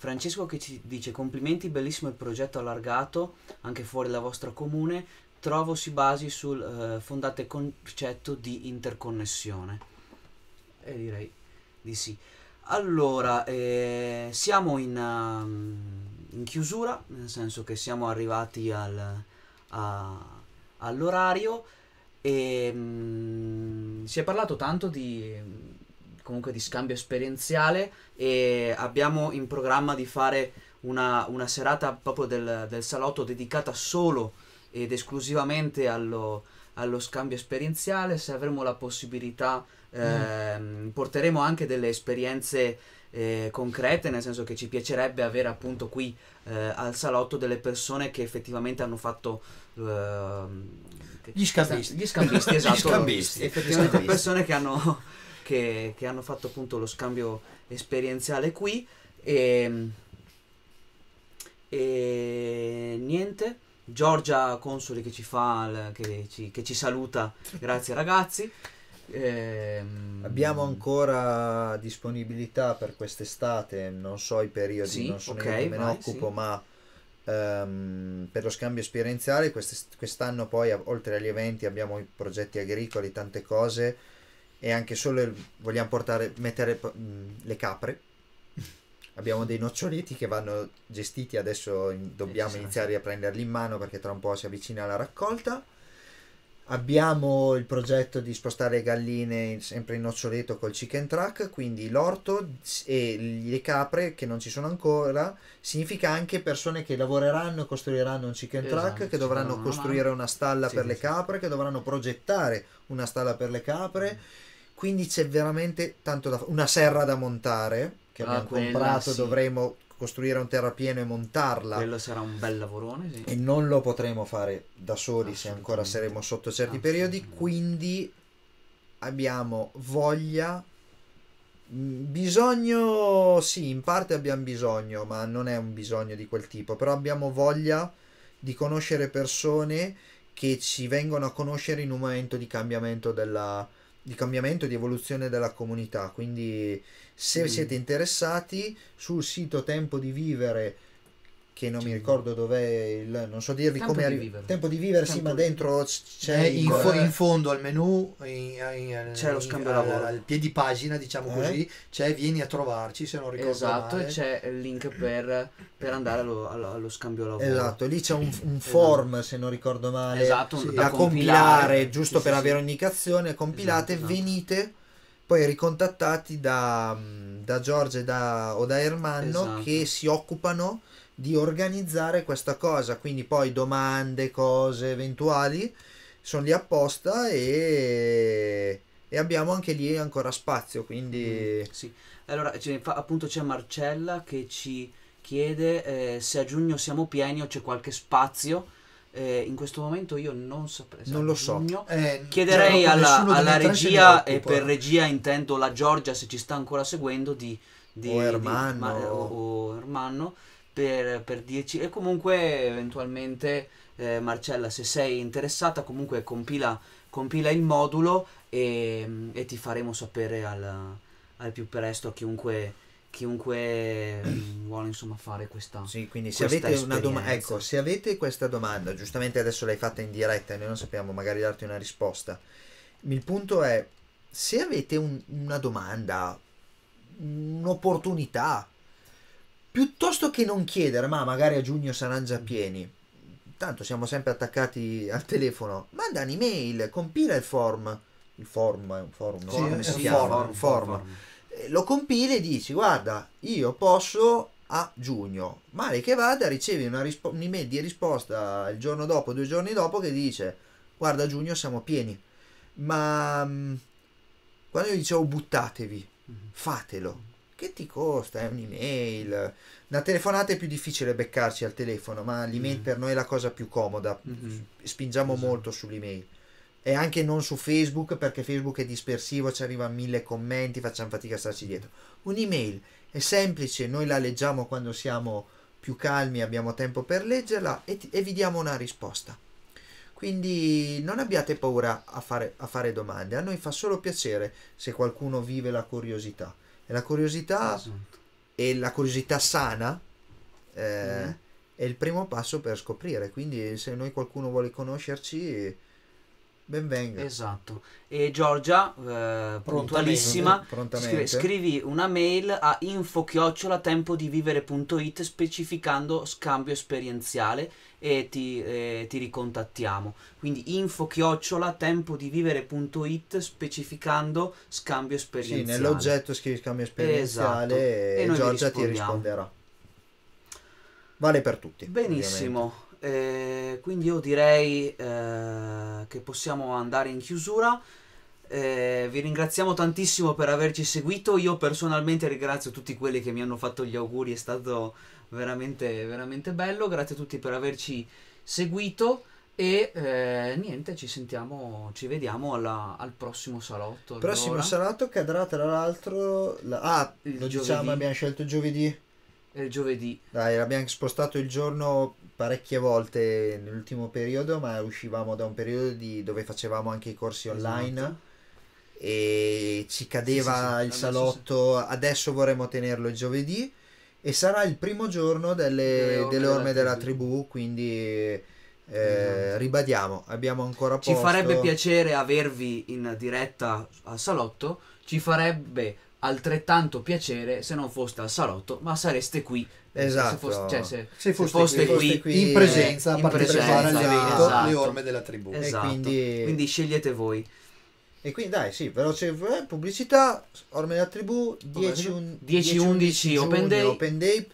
Francesco che ci dice complimenti, bellissimo il progetto allargato anche fuori dalla vostra comune, trovo si basi sul eh, fondante concetto di interconnessione. E direi di sì. Allora, eh, siamo in, uh, in, chiusura, nel senso che siamo arrivati al, a, all'orario e um, si è parlato tanto di comunque di scambio esperienziale e abbiamo in programma di fare una, una serata proprio del, del, salotto dedicata solo ed esclusivamente allo, allo scambio esperienziale, se avremo la possibilità eh, porteremo anche delle esperienze eh, concrete, nel senso che ci piacerebbe avere appunto qui eh, al salotto delle persone che effettivamente hanno fatto ehm, gli scambisti. Gli scambisti, esatto. Gli scambisti. Effettivamente scambisti. persone che hanno che, che hanno fatto appunto lo scambio esperienziale qui e, ehm, e niente. Giorgia Consoli che ci fa, che ci, che ci saluta, grazie ragazzi. Eh, Abbiamo ancora disponibilità per quest'estate, non so i periodi, sì, non sono okay, che me ne occupo, sì. ma um, per lo scambio esperienziale quest'anno poi oltre agli eventi abbiamo i progetti agricoli, tante cose e anche solo il, vogliamo portare, mettere mh, mm, le capre. Abbiamo dei noccioliti che vanno gestiti, adesso in, dobbiamo esatto. iniziare a prenderli in mano perché tra un po' si avvicina la raccolta. Abbiamo il progetto di spostare galline sempre in noccioleto col chicken truck, quindi l'orto e le capre che non ci sono ancora, significa anche persone che lavoreranno e costruiranno un chicken esatto, truck, che dovranno costruire una stalla sì, per sì. le capre, che dovranno progettare una stalla per le capre. Mm quindi c'è veramente tanto da fare. Una serra da montare che ah, abbiamo ah, quella, comprato, sì. dovremo costruire un terrapieno e montarla. Quello sarà un bel lavorone, sì. E non lo potremo fare da soli se ancora saremo sotto certi periodi, quindi abbiamo voglia mm, bisogno sì in parte abbiamo bisogno ma non è un bisogno di quel tipo però abbiamo voglia di conoscere persone che ci vengono a conoscere in un momento di cambiamento della, di cambiamento e di evoluzione della comunità. Quindi se sì. siete interessati sul sito Tempo di Vivere che non mi ricordo dov'è il non so dirvi tempo come di tempo di vivere tempo sì ma dentro c'è eh, in, fo- in, fondo al menu in, in, c'è lo scambio lavoro al, al piedi pagina diciamo eh? così c'è vieni a trovarci se non ricordo esatto male. c'è il link per, per andare allo, allo, allo, scambio lavoro esatto lì c'è un, un esatto. form se non ricordo male esatto, sì, da, da, compilare, compilare giusto sì, per sì. avere un'indicazione compilate esatto, esatto, venite poi ricontattati da, da Giorgio da, o da Ermanno esatto. che si occupano di organizzare questa cosa, quindi poi domande, cose eventuali sono lì apposta e, e abbiamo anche lì ancora spazio, quindi... Mm, sì, allora appunto c'è Marcella che ci chiede eh, se a giugno siamo pieni o c'è qualche spazio. Eh, in questo momento io non saprei. Eh, non lo so. Eh, Chiederei alla, alla regia, e per regia intendo la Giorgia se ci sta ancora seguendo, di, di, o Ermanno. Di, ma, o, o Ermanno per, per dirci e comunque eventualmente eh, Marcella se sei interessata comunque compila, compila il modulo e, e, ti faremo sapere al, al più presto a chiunque chiunque ehm, vuole insomma fare questa sì quindi se avete una domanda ecco se avete questa domanda giustamente adesso l'hai fatta in diretta e noi non sappiamo magari darti una risposta il punto è se avete un, una domanda un'opportunità piuttosto che non chiedere, ma magari a giugno saranno già mm. pieni. Tanto siamo sempre attaccati al telefono. Manda un'email, compila il form. Il form è un form, sì, no? si chiama? Form, form. form. Eh, lo compila e dici, guarda, io posso a giugno. Male che vada, ricevi una rispo- un'email di risposta il giorno dopo, due giorni dopo, che dice, guarda, a giugno siamo pieni. Ma mm, quando io dicevo buttatevi, mm-hmm. fatelo che ti costa? È un'email. La telefonata è più difficile beccarci al telefono, ma l'email mm-hmm. per noi è la cosa più comoda. Mm-hmm. Spingiamo esatto. molto sull'email. E anche non su Facebook, perché Facebook è dispersivo, ci arrivano mille commenti, facciamo fatica a starci dietro. Un'email è semplice, noi la leggiamo quando siamo più calmi, abbiamo tempo per leggerla e, ti, e vi diamo una risposta. Quindi non abbiate paura a fare, a fare domande, a noi fa solo piacere se qualcuno vive la curiosità è la curiosità e la curiosità sana eh, mm. è il primo passo per scoprire quindi se noi qualcuno vuole conoscerci Benvenga. Esatto. E Giorgia, eh, puntualissima, scrive, scrivi una mail a info-tempodivivere.it specificando scambio esperienziale e ti, eh, ti ricontattiamo. Quindi info-tempodivivere.it specificando scambio esperienziale. Sì, nell'oggetto scrivi scambio esperienziale esatto. e, e Giorgia ti risponderà. Vale per tutti. Benissimo. Ovviamente eh, quindi io direi eh, che possiamo andare in chiusura. Eh, vi ringraziamo tantissimo per averci seguito. Io personalmente ringrazio tutti quelli che mi hanno fatto gli auguri, è stato veramente, veramente bello. Grazie a tutti per averci seguito. E eh, niente, ci sentiamo, ci vediamo alla, al prossimo salotto. Allora. Prossimo salotto cadrà tra l'altro. La, ah, lo diciamo, abbiamo scelto giovedì è il giovedì. Dai, l'abbiamo spostato il giorno parecchie volte nell'ultimo periodo, ma uscivamo da un periodo di, dove facevamo anche i corsi esatto. online esatto. e ci cadeva sì, sì, sì. il salotto. Adesso vorremmo tenerlo il giovedì e sarà il primo giorno delle, delle orme, della, della tribù, quindi... Eh, esatto. ribadiamo, abbiamo ancora poco. Ci farebbe piacere avervi in diretta al salotto. Ci farebbe altrettanto piacere se non foste al salotto, ma sareste qui. Esatto. Se, foste, cioè, se, se foste, se foste qui, qui, qui, in eh, presenza, in presenza esatto. le orme della tribù. Esatto. Quindi... quindi... scegliete voi. E quindi dai, sì, veloce eh, pubblicità, orme della tribù, 10-11 open, open day.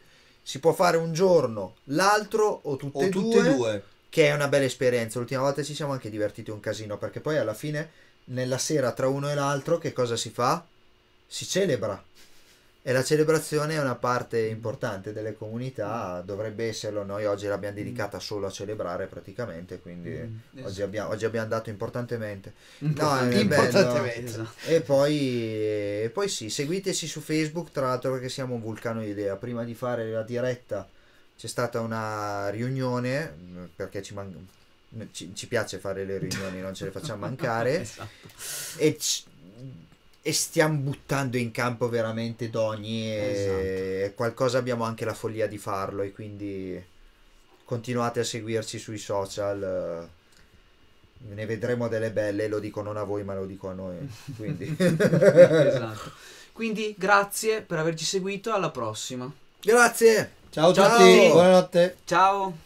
Si può fare un giorno, l'altro o tutte, e due, due. Che è una bella esperienza. L'ultima volta ci siamo anche divertiti un casino perché poi alla fine, nella sera tra uno e l'altro, che cosa si fa? si celebra e la celebrazione è una parte importante delle comunità, dovrebbe esserlo, noi oggi l'abbiamo mm. dedicata solo a celebrare praticamente, quindi mm, oggi, esatto. abbiamo, oggi, abbiamo, dato importantemente. No, importantemente. Esatto. E, poi, e poi sì, seguiteci su Facebook, tra l'altro perché siamo un vulcano di idea, prima di fare la diretta c'è stata una riunione, perché ci man- ci, ci piace fare le riunioni, non ce le facciamo mancare. esatto. E c- e stiamo buttando in campo veramente doni e esatto. qualcosa abbiamo anche la follia di farlo e quindi continuate a seguirci sui social eh, ne vedremo delle belle lo dico non a voi ma lo dico a noi quindi, esatto. quindi grazie per averci seguito alla prossima grazie ciao, ciao a tutti buonanotte ciao